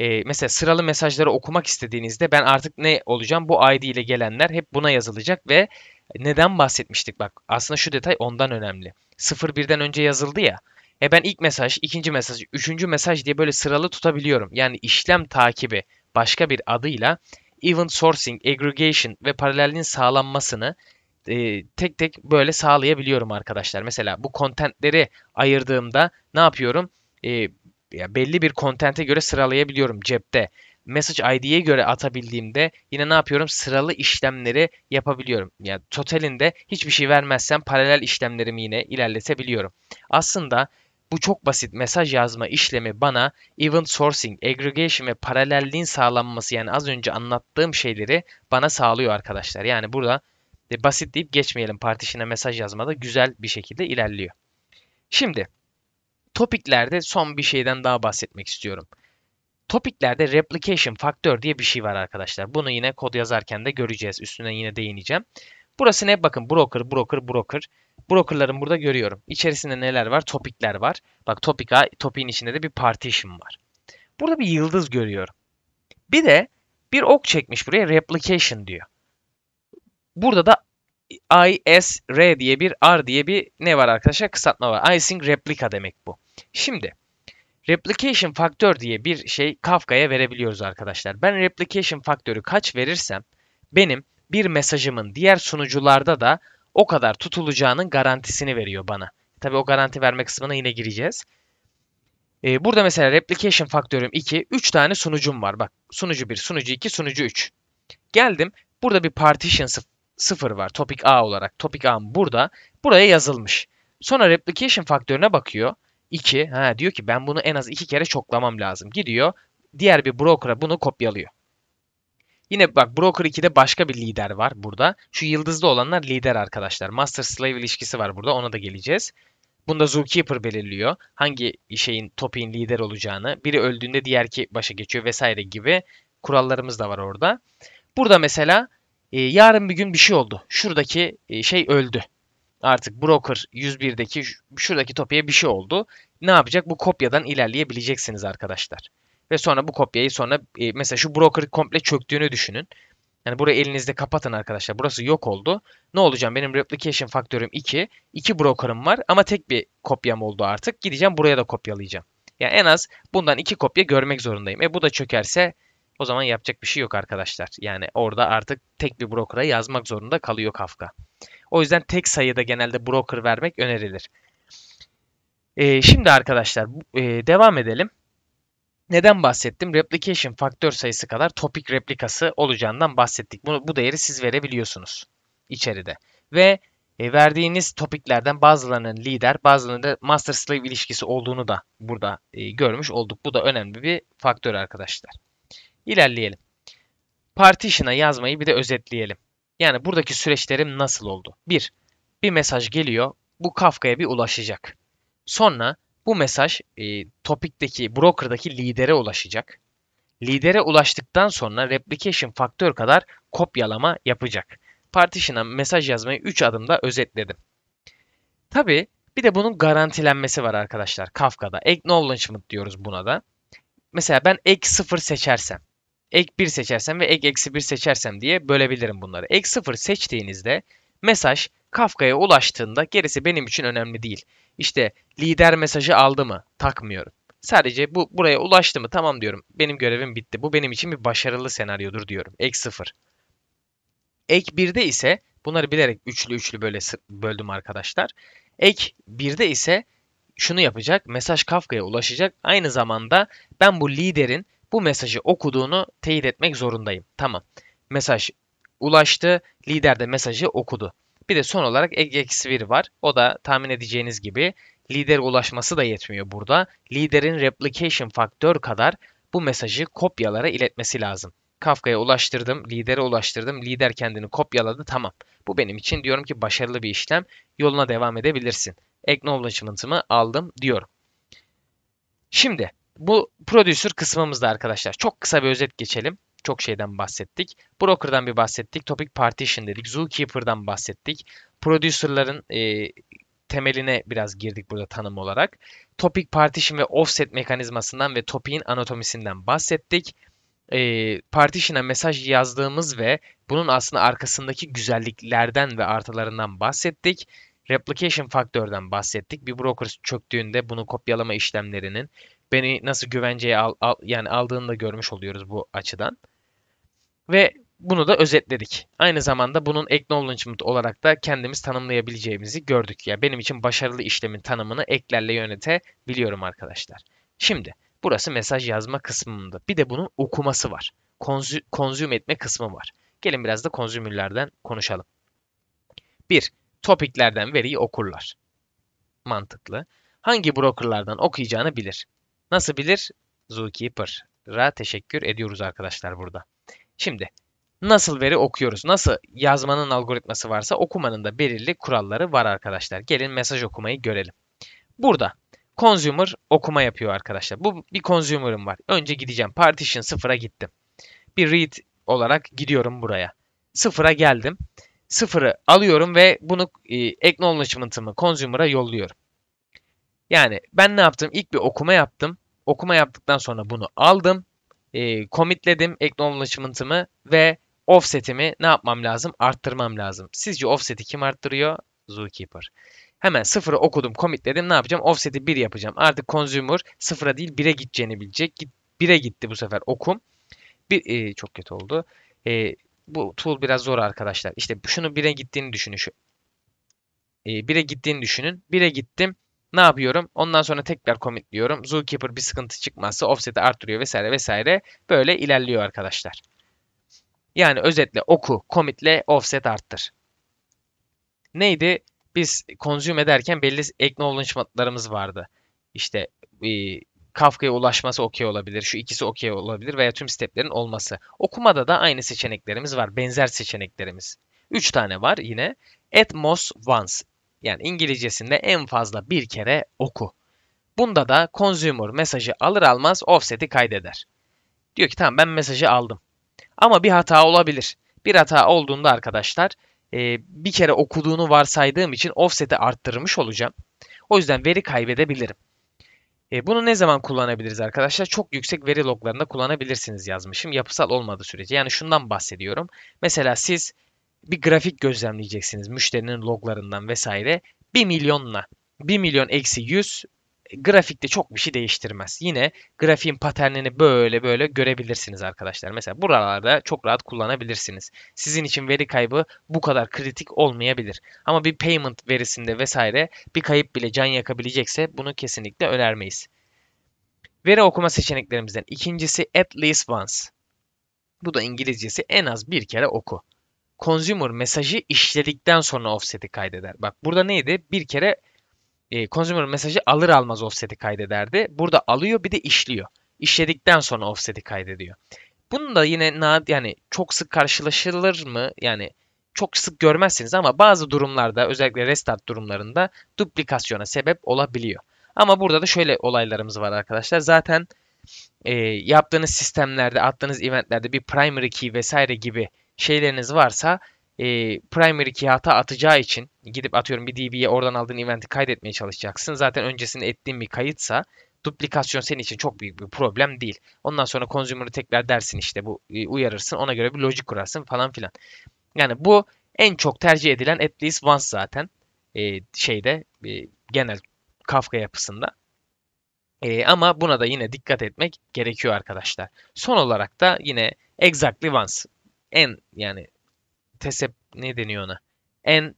e, mesela sıralı mesajları okumak istediğinizde ben artık ne olacağım? Bu ID ile gelenler hep buna yazılacak ve neden bahsetmiştik bak. Aslında şu detay ondan önemli. 01'den önce yazıldı ya. E ben ilk mesaj, ikinci mesaj, üçüncü mesaj diye böyle sıralı tutabiliyorum. Yani işlem takibi başka bir adıyla event sourcing, aggregation ve paralelliğin sağlanmasını e, tek tek böyle sağlayabiliyorum arkadaşlar. Mesela bu kontentleri ayırdığımda ne yapıyorum? E, ya belli bir kontente göre sıralayabiliyorum cepte. Message ID'ye göre atabildiğimde yine ne yapıyorum? Sıralı işlemleri yapabiliyorum. Yani totalinde hiçbir şey vermezsem paralel işlemlerimi yine ilerletebiliyorum. Aslında bu çok basit mesaj yazma işlemi bana event sourcing, aggregation ve paralelliğin sağlanması yani az önce anlattığım şeyleri bana sağlıyor arkadaşlar. Yani burada basit deyip geçmeyelim partişine mesaj yazmada güzel bir şekilde ilerliyor. Şimdi Topiklerde son bir şeyden daha bahsetmek istiyorum. Topiklerde replication faktör diye bir şey var arkadaşlar. Bunu yine kod yazarken de göreceğiz. Üstüne yine değineceğim. Burası ne? Bakın broker, broker, broker. Brokerların burada görüyorum. İçerisinde neler var? Topikler var. Bak topika A, içinde de bir partition var. Burada bir yıldız görüyorum. Bir de bir ok çekmiş buraya replication diyor. Burada da ISR diye bir R diye bir ne var arkadaşlar? Kısaltma var. Icing replica demek bu. Şimdi replication faktör diye bir şey Kafka'ya verebiliyoruz arkadaşlar. Ben replication faktörü kaç verirsem benim bir mesajımın diğer sunucularda da o kadar tutulacağının garantisini veriyor bana. Tabi o garanti verme kısmına yine gireceğiz. Ee, burada mesela replication faktörüm 2, 3 tane sunucum var. Bak sunucu 1, sunucu 2, sunucu 3. Geldim. Burada bir partition 0 var. Topic A olarak. Topic A'm burada. Buraya yazılmış. Sonra replication faktörüne bakıyor. 2. Ha, diyor ki ben bunu en az 2 kere çoklamam lazım. Gidiyor diğer bir broker'a bunu kopyalıyor. Yine bak Broker 2'de başka bir lider var burada. Şu yıldızlı olanlar lider arkadaşlar. Master Slave ilişkisi var burada ona da geleceğiz. Bunda Zookeeper belirliyor. Hangi şeyin topiğin lider olacağını. Biri öldüğünde diğer ki başa geçiyor vesaire gibi kurallarımız da var orada. Burada mesela e, yarın bir gün bir şey oldu. Şuradaki e, şey öldü artık broker 101'deki şuradaki topya bir şey oldu. Ne yapacak? Bu kopyadan ilerleyebileceksiniz arkadaşlar. Ve sonra bu kopyayı sonra e, mesela şu broker komple çöktüğünü düşünün. Yani burayı elinizde kapatın arkadaşlar. Burası yok oldu. Ne olacağım? Benim replication faktörüm 2. 2 broker'ım var ama tek bir kopyam oldu artık. Gideceğim buraya da kopyalayacağım. Yani en az bundan 2 kopya görmek zorundayım. E bu da çökerse o zaman yapacak bir şey yok arkadaşlar. Yani orada artık tek bir broker'a yazmak zorunda kalıyor Kafka. O yüzden tek sayıda genelde broker vermek önerilir. E, şimdi arkadaşlar e, devam edelim. Neden bahsettim? Replication faktör sayısı kadar topic replikası olacağından bahsettik. Bunu, bu değeri siz verebiliyorsunuz içeride. Ve e, verdiğiniz topiklerden bazılarının lider, bazılarının da master slave ilişkisi olduğunu da burada e, görmüş olduk. Bu da önemli bir faktör arkadaşlar. İlerleyelim. Partition'a yazmayı bir de özetleyelim. Yani buradaki süreçlerim nasıl oldu? 1. Bir mesaj geliyor. Bu Kafka'ya bir ulaşacak. Sonra bu mesaj e, topikteki, broker'daki lidere ulaşacak. Lidere ulaştıktan sonra replication faktör kadar kopyalama yapacak. Partition'a mesaj yazmayı 3 adımda özetledim. Tabi bir de bunun garantilenmesi var arkadaşlar Kafka'da. Acknowledgement diyoruz buna da. Mesela ben ek 0 seçersem ek 1 seçersem ve ek eksi 1 seçersem diye bölebilirim bunları. Ek 0 seçtiğinizde mesaj Kafka'ya ulaştığında gerisi benim için önemli değil. İşte lider mesajı aldı mı takmıyorum. Sadece bu buraya ulaştı mı tamam diyorum. Benim görevim bitti. Bu benim için bir başarılı senaryodur diyorum. Ek 0. Ek 1'de ise bunları bilerek üçlü üçlü böyle böldüm arkadaşlar. Ek 1'de ise şunu yapacak. Mesaj Kafka'ya ulaşacak. Aynı zamanda ben bu liderin bu mesajı okuduğunu teyit etmek zorundayım. Tamam. Mesaj ulaştı. Lider de mesajı okudu. Bir de son olarak eg-1 var. O da tahmin edeceğiniz gibi lider ulaşması da yetmiyor burada. Liderin replication faktör kadar bu mesajı kopyalara iletmesi lazım. Kafka'ya ulaştırdım, lidere ulaştırdım, lider kendini kopyaladı, tamam. Bu benim için diyorum ki başarılı bir işlem, yoluna devam edebilirsin. Acknowledgement'ımı aldım diyorum. Şimdi bu producer kısmımızda arkadaşlar. Çok kısa bir özet geçelim. Çok şeyden bahsettik. Broker'dan bir bahsettik. Topic Partition dedik. Zookeeper'dan bahsettik. Producer'ların e, temeline biraz girdik burada tanım olarak. Topic Partition ve Offset mekanizmasından ve topiğin anatomisinden bahsettik. E, partition'a mesaj yazdığımız ve bunun aslında arkasındaki güzelliklerden ve artılarından bahsettik. Replication faktörden bahsettik. Bir broker çöktüğünde bunu kopyalama işlemlerinin beni nasıl güvenceye al, al yani aldığını da görmüş oluyoruz bu açıdan. Ve bunu da özetledik. Aynı zamanda bunun acknowledgement olarak da kendimiz tanımlayabileceğimizi gördük. Ya yani benim için başarılı işlemin tanımını eklerle yönetebiliyorum arkadaşlar. Şimdi burası mesaj yazma kısmında. Bir de bunun okuması var. Konzü, konzüm etme kısmı var. Gelin biraz da konzümürlerden konuşalım. 1. Topiklerden veriyi okurlar. Mantıklı. Hangi brokerlardan okuyacağını bilir. Nasıl bilir? Zookeeper. Ra teşekkür ediyoruz arkadaşlar burada. Şimdi nasıl veri okuyoruz? Nasıl yazmanın algoritması varsa okumanın da belirli kuralları var arkadaşlar. Gelin mesaj okumayı görelim. Burada consumer okuma yapıyor arkadaşlar. Bu bir consumer'ım var. Önce gideceğim. Partition sıfıra gittim. Bir read olarak gidiyorum buraya. Sıfıra geldim. Sıfırı alıyorum ve bunu e, acknowledgement'ımı consumer'a yolluyorum. Yani ben ne yaptım? İlk bir okuma yaptım. Okuma yaptıktan sonra bunu aldım. E, commitledim acknowledgement'ımı ve offset'imi ne yapmam lazım? Arttırmam lazım. Sizce offset'i kim arttırıyor? Zookeeper. Hemen sıfırı okudum, commitledim. Ne yapacağım? Offset'i 1 yapacağım. Artık consumer sıfıra değil 1'e gideceğini bilecek. 1'e gitti bu sefer okum. Bir, e, çok kötü oldu. E, bu tool biraz zor arkadaşlar. İşte şunu 1'e gittiğini düşünün. Şu, e, gittiğini düşünün. 1'e gittim. Ne yapıyorum? Ondan sonra tekrar commitliyorum. Zookeeper bir sıkıntı çıkmazsa offset'i artırıyor vesaire vesaire. Böyle ilerliyor arkadaşlar. Yani özetle oku, commitle, offset arttır. Neydi? Biz consume ederken belli acknowledgement'larımız vardı. İşte e, Kafka'ya ulaşması okey olabilir. Şu ikisi okey olabilir veya tüm steplerin olması. Okumada da aynı seçeneklerimiz var. Benzer seçeneklerimiz. 3 tane var yine. At most once. Yani İngilizcesinde en fazla bir kere oku. Bunda da consumer mesajı alır almaz offset'i kaydeder. Diyor ki tamam ben mesajı aldım. Ama bir hata olabilir. Bir hata olduğunda arkadaşlar e, bir kere okuduğunu varsaydığım için offset'i arttırmış olacağım. O yüzden veri kaybedebilirim. E, bunu ne zaman kullanabiliriz arkadaşlar? Çok yüksek veri loglarında kullanabilirsiniz yazmışım. Yapısal olmadığı sürece. Yani şundan bahsediyorum. Mesela siz bir grafik gözlemleyeceksiniz müşterinin loglarından vesaire. 1 milyonla 1 milyon eksi 100 grafikte çok bir şey değiştirmez. Yine grafiğin paternini böyle böyle görebilirsiniz arkadaşlar. Mesela buralarda çok rahat kullanabilirsiniz. Sizin için veri kaybı bu kadar kritik olmayabilir. Ama bir payment verisinde vesaire bir kayıp bile can yakabilecekse bunu kesinlikle önermeyiz. Veri okuma seçeneklerimizden ikincisi at least once. Bu da İngilizcesi en az bir kere oku consumer mesajı işledikten sonra offset'i kaydeder. Bak burada neydi? Bir kere e, consumer mesajı alır almaz offset'i kaydederdi. Burada alıyor bir de işliyor. İşledikten sonra offset'i kaydediyor. Bunu da yine yani çok sık karşılaşılır mı? Yani çok sık görmezsiniz ama bazı durumlarda özellikle restart durumlarında duplikasyona sebep olabiliyor. Ama burada da şöyle olaylarımız var arkadaşlar. Zaten e, yaptığınız sistemlerde, attığınız eventlerde bir primary key vesaire gibi şeyleriniz varsa e, primary key atacağı için gidip atıyorum bir DB'ye oradan aldığın eventi kaydetmeye çalışacaksın. Zaten öncesinde ettiğin bir kayıtsa duplikasyon senin için çok büyük bir problem değil. Ondan sonra consumer'ı tekrar dersin işte bu e, uyarırsın ona göre bir logic kurarsın falan filan. Yani bu en çok tercih edilen at least once zaten e, şeyde e, genel Kafka yapısında. E, ama buna da yine dikkat etmek gerekiyor arkadaşlar. Son olarak da yine exactly once en yani tesep ne deniyor ona? En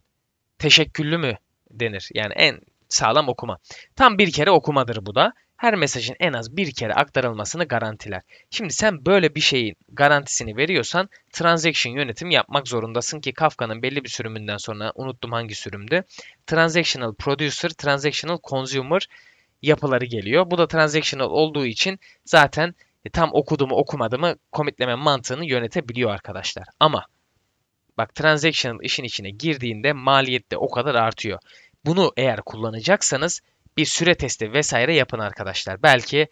teşekküllü mü denir? Yani en sağlam okuma. Tam bir kere okumadır bu da. Her mesajın en az bir kere aktarılmasını garantiler. Şimdi sen böyle bir şeyin garantisini veriyorsan transaction yönetim yapmak zorundasın ki Kafka'nın belli bir sürümünden sonra unuttum hangi sürümdü. Transactional producer, transactional consumer yapıları geliyor. Bu da transactional olduğu için zaten e, tam okudu mu okumadı mı komitleme mantığını yönetebiliyor arkadaşlar. Ama bak transactional işin içine girdiğinde maliyet de o kadar artıyor. Bunu eğer kullanacaksanız bir süre testi vesaire yapın arkadaşlar. Belki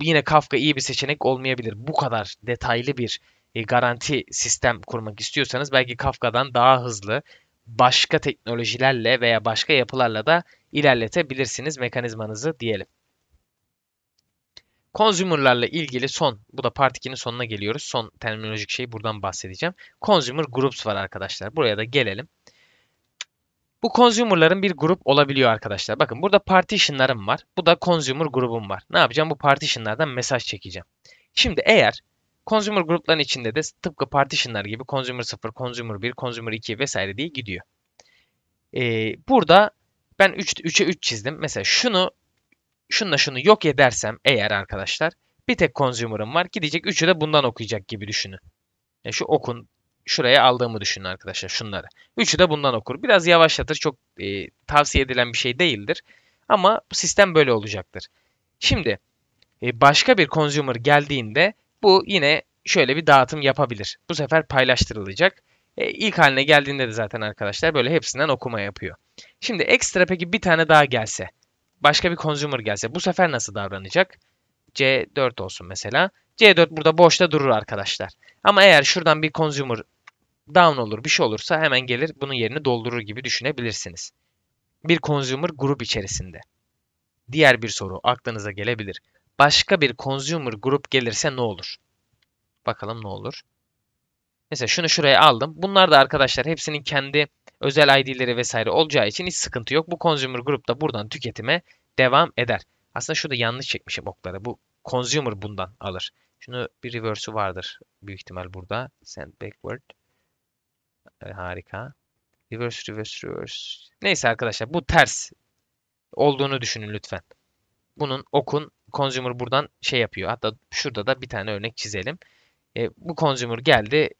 yine Kafka iyi bir seçenek olmayabilir. Bu kadar detaylı bir e, garanti sistem kurmak istiyorsanız belki Kafka'dan daha hızlı başka teknolojilerle veya başka yapılarla da ilerletebilirsiniz mekanizmanızı diyelim. Consumer'larla ilgili son, bu da part 2'nin sonuna geliyoruz. Son terminolojik şeyi buradan bahsedeceğim. Consumer Groups var arkadaşlar. Buraya da gelelim. Bu consumer'ların bir grup olabiliyor arkadaşlar. Bakın burada partition'larım var. Bu da consumer grubum var. Ne yapacağım? Bu partition'lardan mesaj çekeceğim. Şimdi eğer consumer grupların içinde de tıpkı partition'lar gibi consumer 0, consumer 1, consumer 2 vesaire diye gidiyor. Ee, burada ben 3'e 3 çizdim. Mesela şunu şunla şunu yok edersem eğer arkadaşlar bir tek consumer'ım var. Gidecek üçü de bundan okuyacak gibi düşünün. Yani e, şu okun şuraya aldığımı düşünün arkadaşlar şunları. Üçü de bundan okur. Biraz yavaşlatır. Çok e, tavsiye edilen bir şey değildir. Ama sistem böyle olacaktır. Şimdi e, başka bir consumer geldiğinde bu yine şöyle bir dağıtım yapabilir. Bu sefer paylaştırılacak. E, ilk haline geldiğinde de zaten arkadaşlar böyle hepsinden okuma yapıyor. Şimdi ekstra peki bir tane daha gelse başka bir consumer gelse bu sefer nasıl davranacak? C4 olsun mesela. C4 burada boşta durur arkadaşlar. Ama eğer şuradan bir consumer down olur bir şey olursa hemen gelir bunun yerini doldurur gibi düşünebilirsiniz. Bir consumer grup içerisinde. Diğer bir soru aklınıza gelebilir. Başka bir consumer grup gelirse ne olur? Bakalım ne olur. Mesela şunu şuraya aldım. Bunlar da arkadaşlar hepsinin kendi özel ID'leri vesaire olacağı için hiç sıkıntı yok. Bu consumer grup da buradan tüketime devam eder. Aslında şurada yanlış çekmişim okları. Bu consumer bundan alır. Şunu bir reverse'u vardır büyük ihtimal burada. Send backward. E, harika. Reverse, reverse, reverse. Neyse arkadaşlar bu ters olduğunu düşünün lütfen. Bunun okun consumer buradan şey yapıyor. Hatta şurada da bir tane örnek çizelim. E, bu consumer geldi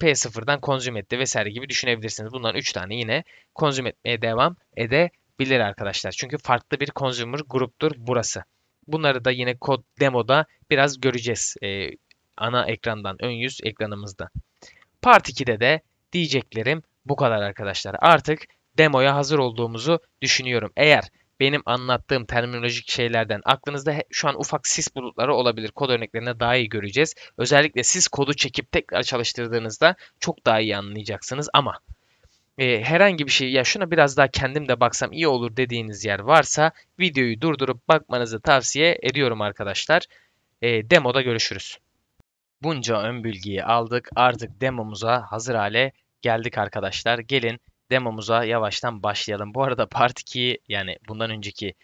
P0'dan konzüm etti vesaire gibi düşünebilirsiniz. Bundan 3 tane yine konzüm etmeye devam edebilir arkadaşlar. Çünkü farklı bir consumer gruptur burası. Bunları da yine kod demoda biraz göreceğiz. Ee, ana ekrandan, ön yüz ekranımızda. Part 2'de de diyeceklerim bu kadar arkadaşlar. Artık demoya hazır olduğumuzu düşünüyorum. Eğer benim anlattığım terminolojik şeylerden aklınızda şu an ufak sis bulutları olabilir. Kod örneklerine daha iyi göreceğiz. Özellikle siz kodu çekip tekrar çalıştırdığınızda çok daha iyi anlayacaksınız ama e, herhangi bir şey ya şuna biraz daha kendim de baksam iyi olur dediğiniz yer varsa videoyu durdurup bakmanızı tavsiye ediyorum arkadaşlar. E, demoda görüşürüz. Bunca ön bilgiyi aldık artık demomuza hazır hale geldik arkadaşlar. Gelin demomuza yavaştan başlayalım. Bu arada Part 2'yi yani bundan önceki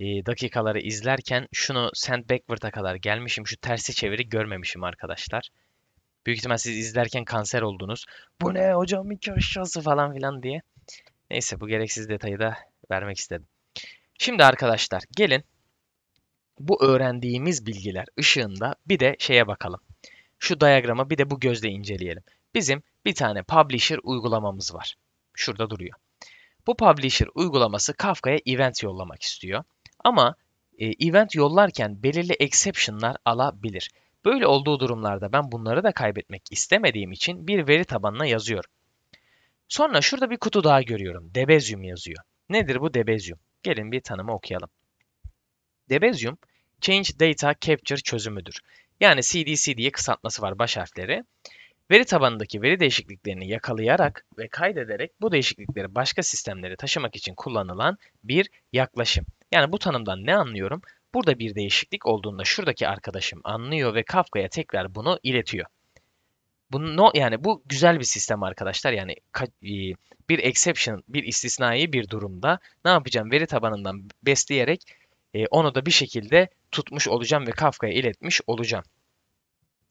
e, dakikaları izlerken şunu Sand Backward'a kadar gelmişim. Şu tersi çeviri görmemişim arkadaşlar. Büyük ihtimal siz izlerken kanser oldunuz. Bu ne hocam iki aşağısı falan filan diye. Neyse bu gereksiz detayı da vermek istedim. Şimdi arkadaşlar gelin bu öğrendiğimiz bilgiler ışığında bir de şeye bakalım. Şu diyagramı bir de bu gözle inceleyelim. Bizim bir tane publisher uygulamamız var. Şurada duruyor. Bu publisher uygulaması Kafka'ya event yollamak istiyor. Ama e, event yollarken belirli exception'lar alabilir. Böyle olduğu durumlarda ben bunları da kaybetmek istemediğim için bir veri tabanına yazıyorum. Sonra şurada bir kutu daha görüyorum. Debezium yazıyor. Nedir bu Debezium? Gelin bir tanımı okuyalım. Debezium, Change Data Capture çözümüdür. Yani CDC diye kısaltması var baş harfleri. Veri tabanındaki veri değişikliklerini yakalayarak ve kaydederek bu değişiklikleri başka sistemlere taşımak için kullanılan bir yaklaşım. Yani bu tanımdan ne anlıyorum? Burada bir değişiklik olduğunda şuradaki arkadaşım anlıyor ve Kafka'ya tekrar bunu iletiyor. Bunu, yani bu güzel bir sistem arkadaşlar. Yani e, bir exception, bir istisnai bir durumda ne yapacağım? Veri tabanından besleyerek e, onu da bir şekilde tutmuş olacağım ve Kafka'ya iletmiş olacağım.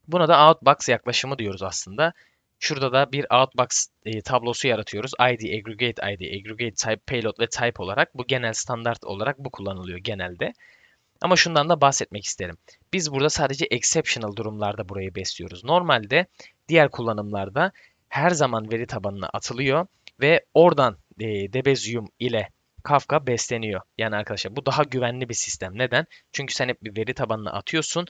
Buna da outbox yaklaşımı diyoruz aslında. Şurada da bir outbox e, tablosu yaratıyoruz. ID, aggregate ID, aggregate type, payload ve type olarak bu genel standart olarak bu kullanılıyor genelde. Ama şundan da bahsetmek isterim. Biz burada sadece exceptional durumlarda burayı besliyoruz. Normalde diğer kullanımlarda her zaman veri tabanına atılıyor ve oradan e, Debezium ile Kafka besleniyor. Yani arkadaşlar bu daha güvenli bir sistem. Neden? Çünkü sen hep bir veri tabanına atıyorsun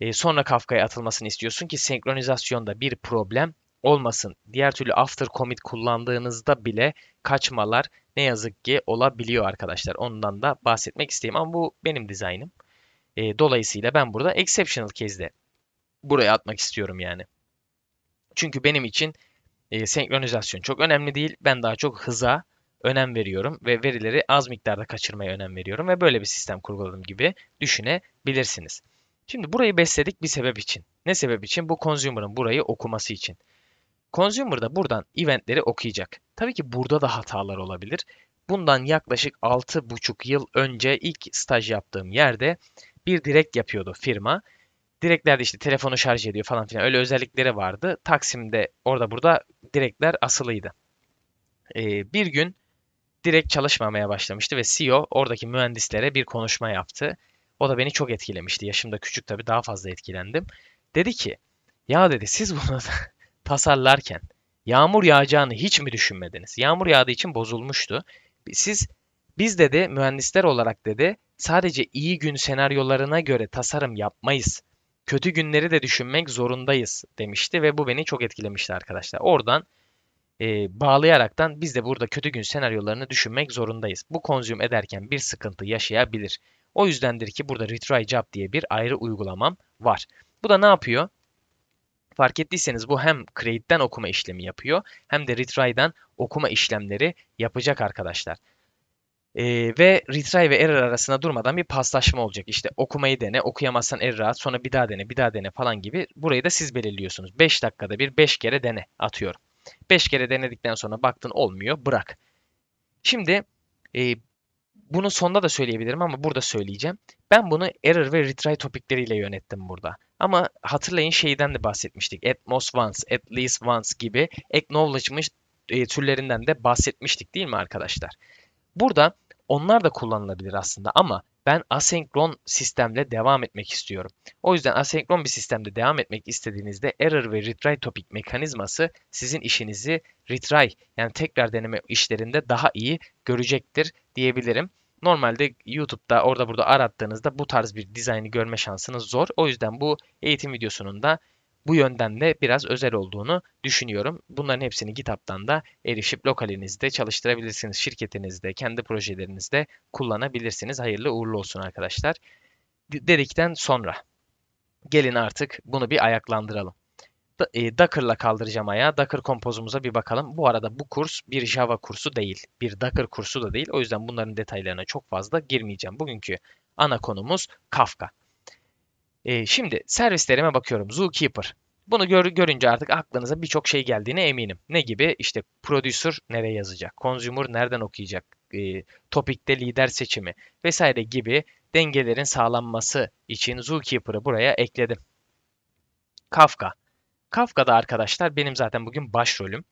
e, sonra Kafka'ya atılmasını istiyorsun ki senkronizasyonda bir problem olmasın. Diğer türlü after commit kullandığınızda bile kaçmalar ne yazık ki olabiliyor arkadaşlar. Ondan da bahsetmek isteyeyim ama bu benim dizaynım. E, dolayısıyla ben burada exceptional case'de buraya atmak istiyorum yani. Çünkü benim için e, senkronizasyon çok önemli değil. Ben daha çok hıza önem veriyorum ve verileri az miktarda kaçırmaya önem veriyorum ve böyle bir sistem kurguladığım gibi düşünebilirsiniz. Şimdi burayı besledik bir sebep için. Ne sebep için? Bu consumer'ın burayı okuması için. Consumer da buradan eventleri okuyacak. Tabii ki burada da hatalar olabilir. Bundan yaklaşık 6,5 yıl önce ilk staj yaptığım yerde bir direkt yapıyordu firma. Direklerde işte telefonu şarj ediyor falan filan öyle özellikleri vardı. Taksim'de orada burada direkler asılıydı. Ee, bir gün direkt çalışmamaya başlamıştı ve CEO oradaki mühendislere bir konuşma yaptı. O da beni çok etkilemişti. Yaşımda küçük tabii daha fazla etkilendim. Dedi ki ya dedi siz bunu tasarlarken yağmur yağacağını hiç mi düşünmediniz? Yağmur yağdığı için bozulmuştu. Siz biz dedi mühendisler olarak dedi sadece iyi gün senaryolarına göre tasarım yapmayız. Kötü günleri de düşünmek zorundayız demişti ve bu beni çok etkilemişti arkadaşlar. Oradan e, bağlayaraktan biz de burada kötü gün senaryolarını düşünmek zorundayız. Bu konzüm ederken bir sıkıntı yaşayabilir. O yüzdendir ki burada retry job diye bir ayrı uygulamam var. Bu da ne yapıyor? Fark ettiyseniz bu hem create'den okuma işlemi yapıyor hem de retry'den okuma işlemleri yapacak arkadaşlar. Ee, ve retry ve error arasında durmadan bir paslaşma olacak. İşte okumayı dene, okuyamazsan error at, sonra bir daha dene, bir daha dene falan gibi. Burayı da siz belirliyorsunuz. 5 dakikada bir 5 kere dene atıyorum. 5 kere denedikten sonra baktın olmuyor, bırak. Şimdi e, bunu sonda da söyleyebilirim ama burada söyleyeceğim. Ben bunu error ve retry topikleriyle yönettim burada. Ama hatırlayın şeyden de bahsetmiştik. At most once, at least once gibi acknowledgement e, türlerinden de bahsetmiştik değil mi arkadaşlar? Burada onlar da kullanılabilir aslında ama ben asenkron sistemle devam etmek istiyorum. O yüzden asenkron bir sistemde devam etmek istediğinizde error ve retry topic mekanizması sizin işinizi retry yani tekrar deneme işlerinde daha iyi görecektir diyebilirim. Normalde YouTube'da orada burada arattığınızda bu tarz bir dizaynı görme şansınız zor. O yüzden bu eğitim videosunun da bu yönden de biraz özel olduğunu düşünüyorum. Bunların hepsini GitHub'dan da erişip lokalinizde çalıştırabilirsiniz. Şirketinizde, kendi projelerinizde kullanabilirsiniz. Hayırlı uğurlu olsun arkadaşlar. Dedikten sonra gelin artık bunu bir ayaklandıralım. E, Docker'la kaldıracağım ayağı. Docker kompozumuza bir bakalım. Bu arada bu kurs bir Java kursu değil. Bir Docker kursu da değil. O yüzden bunların detaylarına çok fazla girmeyeceğim. Bugünkü ana konumuz Kafka. E, şimdi servislerime bakıyorum. Zookeeper. Bunu gör, görünce artık aklınıza birçok şey geldiğine eminim. Ne gibi? İşte producer nereye yazacak? Consumer nereden okuyacak? E, topikte lider seçimi vesaire gibi dengelerin sağlanması için Zookeeper'ı buraya ekledim. Kafka. Kafka'da arkadaşlar benim zaten bugün başrolüm.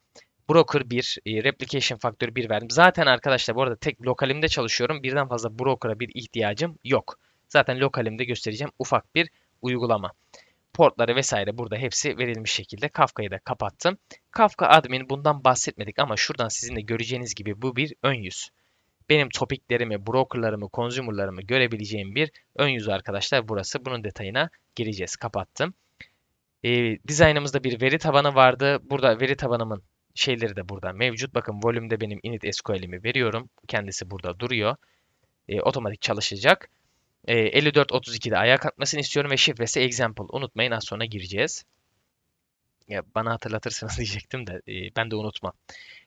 Broker 1, e, replication faktörü 1 verdim. Zaten arkadaşlar bu arada tek lokalimde çalışıyorum. Birden fazla broker'a bir ihtiyacım yok. Zaten lokalimde göstereceğim ufak bir uygulama. Portları vesaire burada hepsi verilmiş şekilde. Kafka'yı da kapattım. Kafka admin bundan bahsetmedik ama şuradan sizin de göreceğiniz gibi bu bir ön yüz. Benim topiklerimi, brokerlarımı, consumerlarımı görebileceğim bir ön yüz arkadaşlar burası. Bunun detayına gireceğiz. Kapattım e, dizaynımızda bir veri tabanı vardı. Burada veri tabanımın şeyleri de burada mevcut. Bakın volümde benim init SQL'imi veriyorum. Kendisi burada duruyor. E, otomatik çalışacak. E, ee, 5432'de ayak atmasını istiyorum ve şifresi example. Unutmayın az sonra gireceğiz. Ya, bana hatırlatırsınız diyecektim de e, ben de unutma.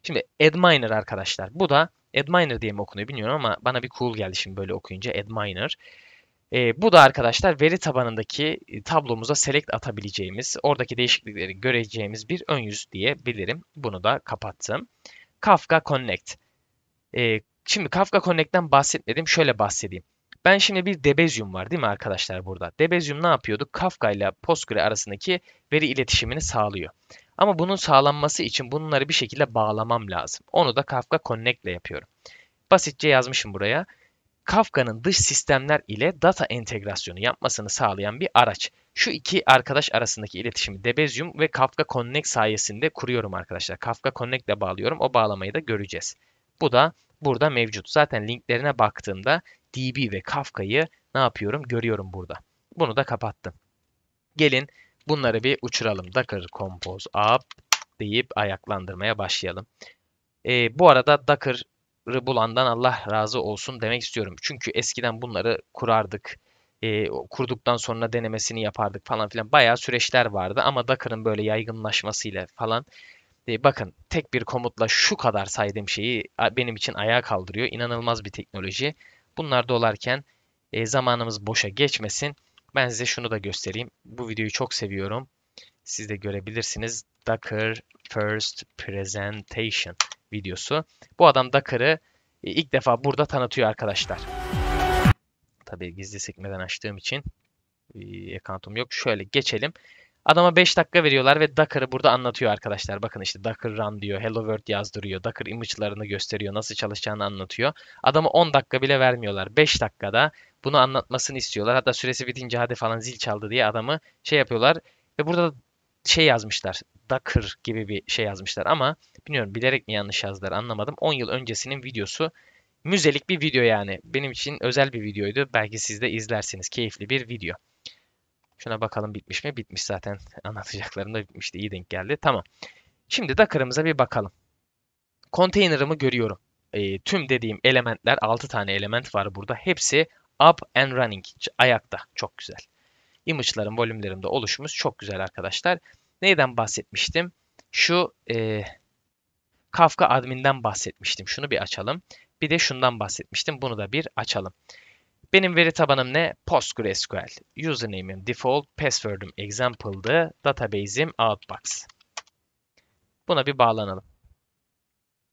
Şimdi adminer arkadaşlar. Bu da adminer diye mi okunuyor bilmiyorum ama bana bir cool geldi şimdi böyle okuyunca adminer. Adminer. E, bu da arkadaşlar veri tabanındaki e, tablomuza select atabileceğimiz, oradaki değişiklikleri göreceğimiz bir ön yüz diyebilirim. Bunu da kapattım. Kafka Connect. E, şimdi Kafka Connect'ten bahsetmedim. Şöyle bahsedeyim. Ben şimdi bir Debezium var değil mi arkadaşlar burada? Debezium ne yapıyordu? Kafka ile Postgre arasındaki veri iletişimini sağlıyor. Ama bunun sağlanması için bunları bir şekilde bağlamam lazım. Onu da Kafka Connect ile yapıyorum. Basitçe yazmışım buraya. Kafka'nın dış sistemler ile data entegrasyonu yapmasını sağlayan bir araç. Şu iki arkadaş arasındaki iletişimi Debezium ve Kafka Connect sayesinde kuruyorum arkadaşlar. Kafka Connect ile bağlıyorum. O bağlamayı da göreceğiz. Bu da burada mevcut. Zaten linklerine baktığımda DB ve Kafka'yı ne yapıyorum görüyorum burada. Bunu da kapattım. Gelin bunları bir uçuralım. Docker Compose Up deyip ayaklandırmaya başlayalım. E, bu arada Docker bulandan Allah razı olsun demek istiyorum. Çünkü eskiden bunları kurardık. E, kurduktan sonra denemesini yapardık falan filan. Bayağı süreçler vardı ama Docker'ın böyle yaygınlaşmasıyla falan e, bakın tek bir komutla şu kadar saydığım şeyi benim için ayağa kaldırıyor. İnanılmaz bir teknoloji. Bunlar dolarken e, zamanımız boşa geçmesin. Ben size şunu da göstereyim. Bu videoyu çok seviyorum. Siz de görebilirsiniz. Docker First Presentation videosu. Bu adam Dakar'ı e, ilk defa burada tanıtıyor arkadaşlar. Tabii gizli sekmeden açtığım için ekantum yok. Şöyle geçelim. Adama 5 dakika veriyorlar ve Docker'ı burada anlatıyor arkadaşlar. Bakın işte Docker run diyor, hello world yazdırıyor, Docker image'larını gösteriyor, nasıl çalışacağını anlatıyor. Adama 10 dakika bile vermiyorlar. 5 dakikada bunu anlatmasını istiyorlar. Hatta süresi bitince hadi falan zil çaldı diye adamı şey yapıyorlar. Ve burada şey yazmışlar. Ducker gibi bir şey yazmışlar ama bilmiyorum bilerek mi yanlış yazdılar anlamadım. 10 yıl öncesinin videosu müzelik bir video yani. Benim için özel bir videoydu. Belki siz de izlersiniz. Keyifli bir video. Şuna bakalım bitmiş mi? Bitmiş zaten. Anlatacaklarım da bitmişti. İyi denk geldi. Tamam. Şimdi Docker'ımıza bir bakalım. Konteynerımı görüyorum. E, tüm dediğim elementler 6 tane element var burada. Hepsi up and running. Ayakta. Çok güzel. Image'ların volümlerinde oluşumuz çok güzel arkadaşlar. Neyden bahsetmiştim? Şu e, Kafka adminden bahsetmiştim. Şunu bir açalım. Bir de şundan bahsetmiştim. Bunu da bir açalım. Benim veri tabanım ne? PostgreSQL. Username'im default, password'üm example'dı. Database'im Outbox. Buna bir bağlanalım.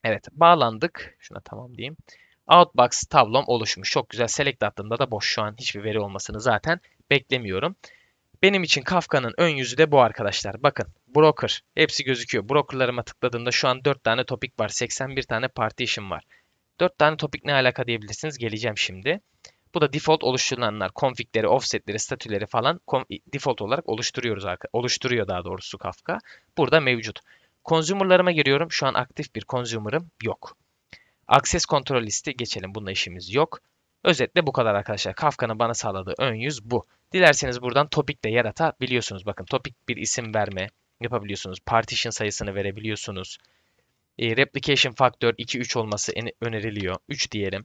Evet, bağlandık. Şuna tamam diyeyim. Outbox tablom oluşmuş. Çok güzel. Select attığımda da boş. Şu an hiçbir veri olmasını zaten beklemiyorum. Benim için Kafka'nın ön yüzü de bu arkadaşlar. Bakın broker hepsi gözüküyor. Brokerlarıma tıkladığımda şu an 4 tane topik var. 81 tane partition var. 4 tane topik ne alaka diyebilirsiniz. Geleceğim şimdi. Bu da default oluşturulanlar. konfigleri, offset'leri, statüleri falan default olarak oluşturuyoruz. Oluşturuyor daha doğrusu Kafka. Burada mevcut. Consumer'larıma giriyorum. Şu an aktif bir consumer'ım yok. Access kontrol listi geçelim. Bunda işimiz yok. Özetle bu kadar arkadaşlar. Kafka'nın bana sağladığı ön yüz bu. Dilerseniz buradan topik de yaratabiliyorsunuz. Bakın topik bir isim verme yapabiliyorsunuz. Partition sayısını verebiliyorsunuz. E, replication faktör 2-3 olması öneriliyor. 3 diyelim.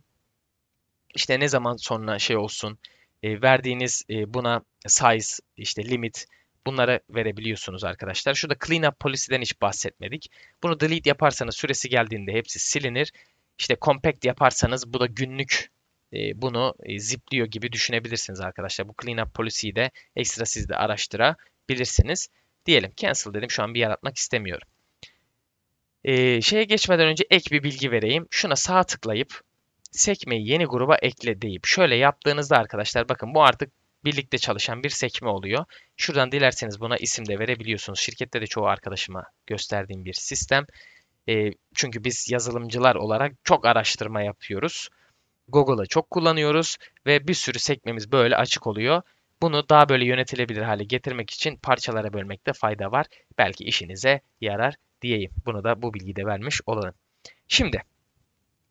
İşte ne zaman sonra şey olsun e, verdiğiniz e, buna size işte limit bunlara verebiliyorsunuz arkadaşlar. Şurada cleanup policy'den hiç bahsetmedik. Bunu delete yaparsanız süresi geldiğinde hepsi silinir. İşte compact yaparsanız bu da günlük bunu zipliyor gibi düşünebilirsiniz arkadaşlar. Bu cleanup policy'yi de ekstra siz de araştırabilirsiniz. Diyelim cancel dedim. Şu an bir yaratmak istemiyorum. Ee, şeye geçmeden önce ek bir bilgi vereyim. Şuna sağ tıklayıp sekmeyi yeni gruba ekle deyip şöyle yaptığınızda arkadaşlar bakın bu artık birlikte çalışan bir sekme oluyor. Şuradan dilerseniz buna isim de verebiliyorsunuz. Şirkette de çoğu arkadaşıma gösterdiğim bir sistem. E, çünkü biz yazılımcılar olarak çok araştırma yapıyoruz. Google'ı çok kullanıyoruz ve bir sürü sekmemiz böyle açık oluyor. Bunu daha böyle yönetilebilir hale getirmek için parçalara bölmekte fayda var. Belki işinize yarar diyeyim. Bunu da bu bilgiyi de vermiş olalım. Şimdi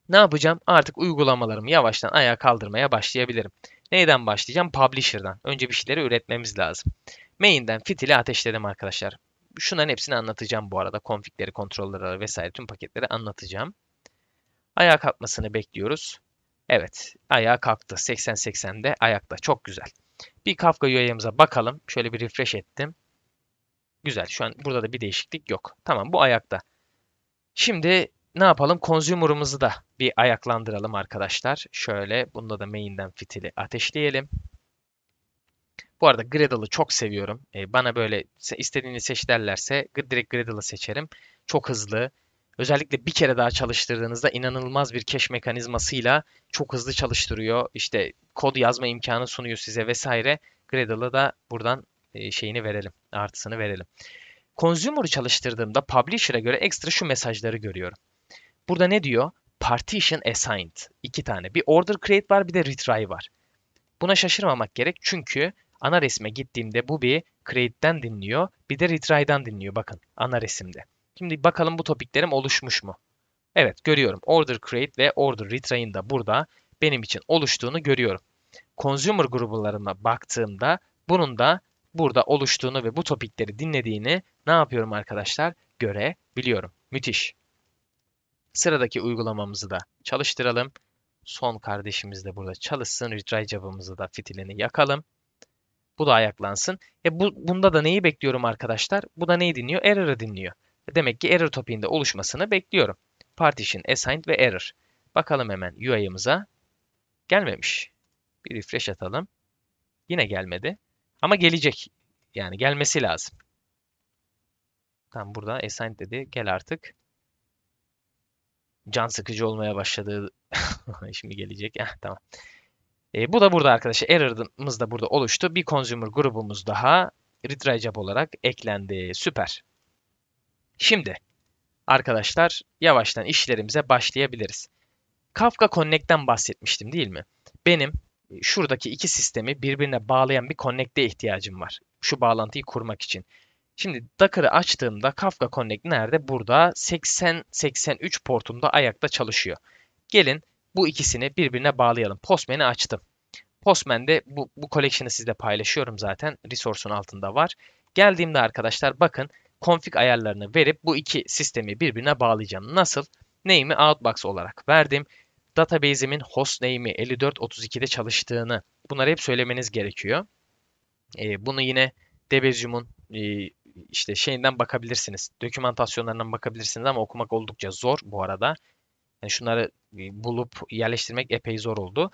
ne yapacağım? Artık uygulamalarımı yavaştan ayağa kaldırmaya başlayabilirim. Neyden başlayacağım? Publisher'dan. Önce bir şeyleri üretmemiz lazım. Main'den fitili ateşledim arkadaşlar. Şunların hepsini anlatacağım bu arada. Konfigleri, kontrolleri vesaire tüm paketleri anlatacağım. Ayağa kalkmasını bekliyoruz. Evet ayağa kalktı. 80-80'de ayakta. Çok güzel. Bir Kafka UI'mize bakalım. Şöyle bir refresh ettim. Güzel. Şu an burada da bir değişiklik yok. Tamam bu ayakta. Şimdi ne yapalım? Consumer'ımızı da bir ayaklandıralım arkadaşlar. Şöyle bunda da main'den fitili ateşleyelim. Bu arada Gradle'ı çok seviyorum. Ee, bana böyle istediğini seç derlerse direkt Gradle'ı seçerim. Çok hızlı, Özellikle bir kere daha çalıştırdığınızda inanılmaz bir cache mekanizmasıyla çok hızlı çalıştırıyor. İşte kod yazma imkanı sunuyor size vesaire. Gradle'a da buradan e, şeyini verelim, artısını verelim. Consumer'ı çalıştırdığımda Publisher'a göre ekstra şu mesajları görüyorum. Burada ne diyor? Partition assigned. iki tane. Bir order create var bir de retry var. Buna şaşırmamak gerek çünkü ana resme gittiğimde bu bir create'den dinliyor bir de retry'dan dinliyor bakın ana resimde. Şimdi bakalım bu topiklerim oluşmuş mu? Evet görüyorum. Order create ve order retrain da burada benim için oluştuğunu görüyorum. Consumer gruplarına baktığımda bunun da burada oluştuğunu ve bu topikleri dinlediğini ne yapıyorum arkadaşlar? Görebiliyorum. Müthiş. Sıradaki uygulamamızı da çalıştıralım. Son kardeşimiz de burada çalışsın. Retry job'ımızı da fitilini yakalım. Bu da ayaklansın. E bu, bunda da neyi bekliyorum arkadaşlar? Bu da neyi dinliyor? Error'ı dinliyor demek ki error topiğinde oluşmasını bekliyorum. Partition, assigned ve error. Bakalım hemen UI'ımıza. Gelmemiş. Bir refresh atalım. Yine gelmedi. Ama gelecek. Yani gelmesi lazım. Tam burada assigned dedi. Gel artık. Can sıkıcı olmaya başladı. Şimdi gelecek. Heh, ah, tamam. E, bu da burada arkadaşlar. Error'ımız da burada oluştu. Bir consumer grubumuz daha retrigeable olarak eklendi. Süper. Şimdi arkadaşlar yavaştan işlerimize başlayabiliriz. Kafka Connect'ten bahsetmiştim değil mi? Benim e, şuradaki iki sistemi birbirine bağlayan bir connect'e ihtiyacım var. Şu bağlantıyı kurmak için. Şimdi Docker'ı açtığımda Kafka Connect nerede? Burada 80-83 portumda ayakta çalışıyor. Gelin bu ikisini birbirine bağlayalım. Postman'i açtım. Postman'de bu, bu collection'ı sizle paylaşıyorum zaten. Resource'un altında var. Geldiğimde arkadaşlar bakın config ayarlarını verip bu iki sistemi birbirine bağlayacağım. Nasıl? Name'i Outbox olarak verdim. Database'imin hostname'i 5432'de çalıştığını bunları hep söylemeniz gerekiyor. E, bunu yine Debezium'un e, işte şeyinden bakabilirsiniz. Dokümantasyonlarından bakabilirsiniz ama okumak oldukça zor bu arada. Yani şunları e, bulup yerleştirmek epey zor oldu.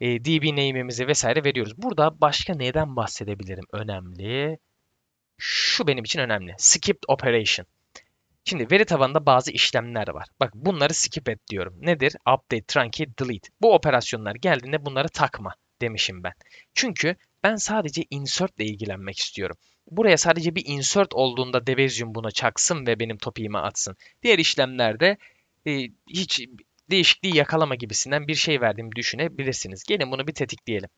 E, DB name'imizi vesaire veriyoruz. Burada başka neden bahsedebilirim? Önemli şu benim için önemli. Skipped operation. Şimdi veri tabanında bazı işlemler var. Bak bunları skip et diyorum. Nedir? Update, truncate, delete. Bu operasyonlar geldiğinde bunları takma demişim ben. Çünkü ben sadece insert ile ilgilenmek istiyorum. Buraya sadece bir insert olduğunda Devezium buna çaksın ve benim topiğime atsın. Diğer işlemlerde e, hiç değişikliği yakalama gibisinden bir şey verdiğimi düşünebilirsiniz. Gelin bunu bir tetikleyelim.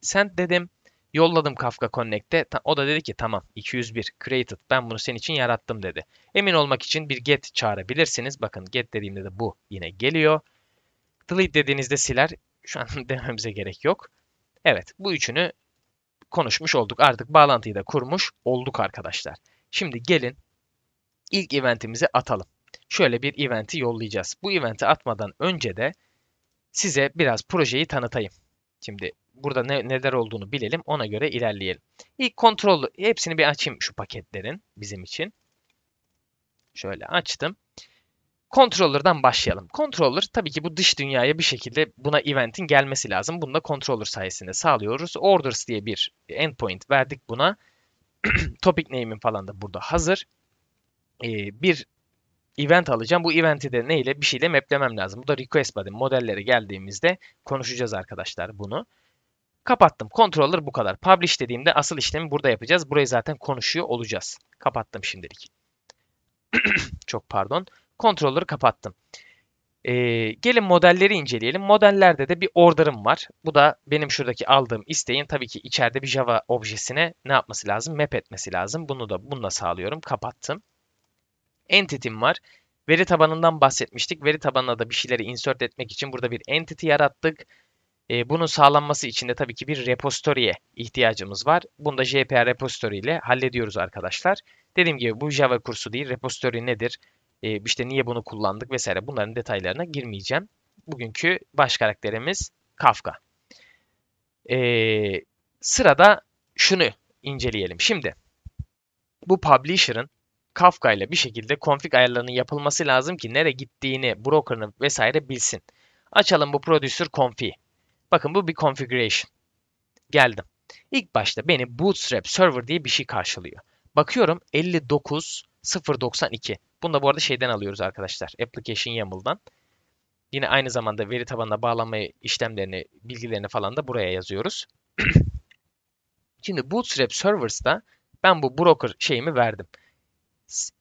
Send dedim. Yolladım Kafka Connect'e. O da dedi ki tamam 201 created ben bunu senin için yarattım dedi. Emin olmak için bir get çağırabilirsiniz. Bakın get dediğimde de bu yine geliyor. Delete dediğinizde siler. Şu an dememize gerek yok. Evet bu üçünü konuşmuş olduk. Artık bağlantıyı da kurmuş olduk arkadaşlar. Şimdi gelin ilk eventimizi atalım. Şöyle bir eventi yollayacağız. Bu eventi atmadan önce de size biraz projeyi tanıtayım. Şimdi burada ne, neler olduğunu bilelim. Ona göre ilerleyelim. İlk kontrol hepsini bir açayım şu paketlerin bizim için. Şöyle açtım. Controller'dan başlayalım. Controller tabii ki bu dış dünyaya bir şekilde buna event'in gelmesi lazım. Bunu da controller sayesinde sağlıyoruz. Orders diye bir endpoint verdik buna. Topic name'in falan da burada hazır. Ee, bir event alacağım. Bu event'i de neyle? Bir şeyle maplemem lazım. Bu da request body. Modellere geldiğimizde konuşacağız arkadaşlar bunu. Kapattım. Controller bu kadar. Publish dediğimde asıl işlemi burada yapacağız. Burayı zaten konuşuyor olacağız. Kapattım şimdilik. Çok pardon. Controller'ı kapattım. Ee, gelin modelleri inceleyelim. Modellerde de bir order'ım var. Bu da benim şuradaki aldığım isteğin tabii ki içeride bir Java objesine ne yapması lazım? Map etmesi lazım. Bunu da bununla sağlıyorum. Kapattım. Entity'm var. Veri tabanından bahsetmiştik. Veri tabanına da bir şeyleri insert etmek için burada bir entity yarattık. E, bunun sağlanması için de tabii ki bir repository'e ihtiyacımız var. Bunu da JPR repository ile hallediyoruz arkadaşlar. Dediğim gibi bu Java kursu değil. Repository nedir? E, işte niye bunu kullandık vesaire bunların detaylarına girmeyeceğim. Bugünkü baş karakterimiz Kafka. E, sırada şunu inceleyelim. Şimdi bu publisher'ın Kafka ile bir şekilde config ayarlarının yapılması lazım ki nereye gittiğini, broker'ını vesaire bilsin. Açalım bu producer config. Bakın bu bir configuration. Geldim. İlk başta beni Bootstrap Server diye bir şey karşılıyor. Bakıyorum 59092. Bunu da bu arada şeyden alıyoruz arkadaşlar. Application YAML'dan. Yine aynı zamanda veri tabanına bağlanma işlemlerini, bilgilerini falan da buraya yazıyoruz. Şimdi Bootstrap Servers'da ben bu broker şeyimi verdim.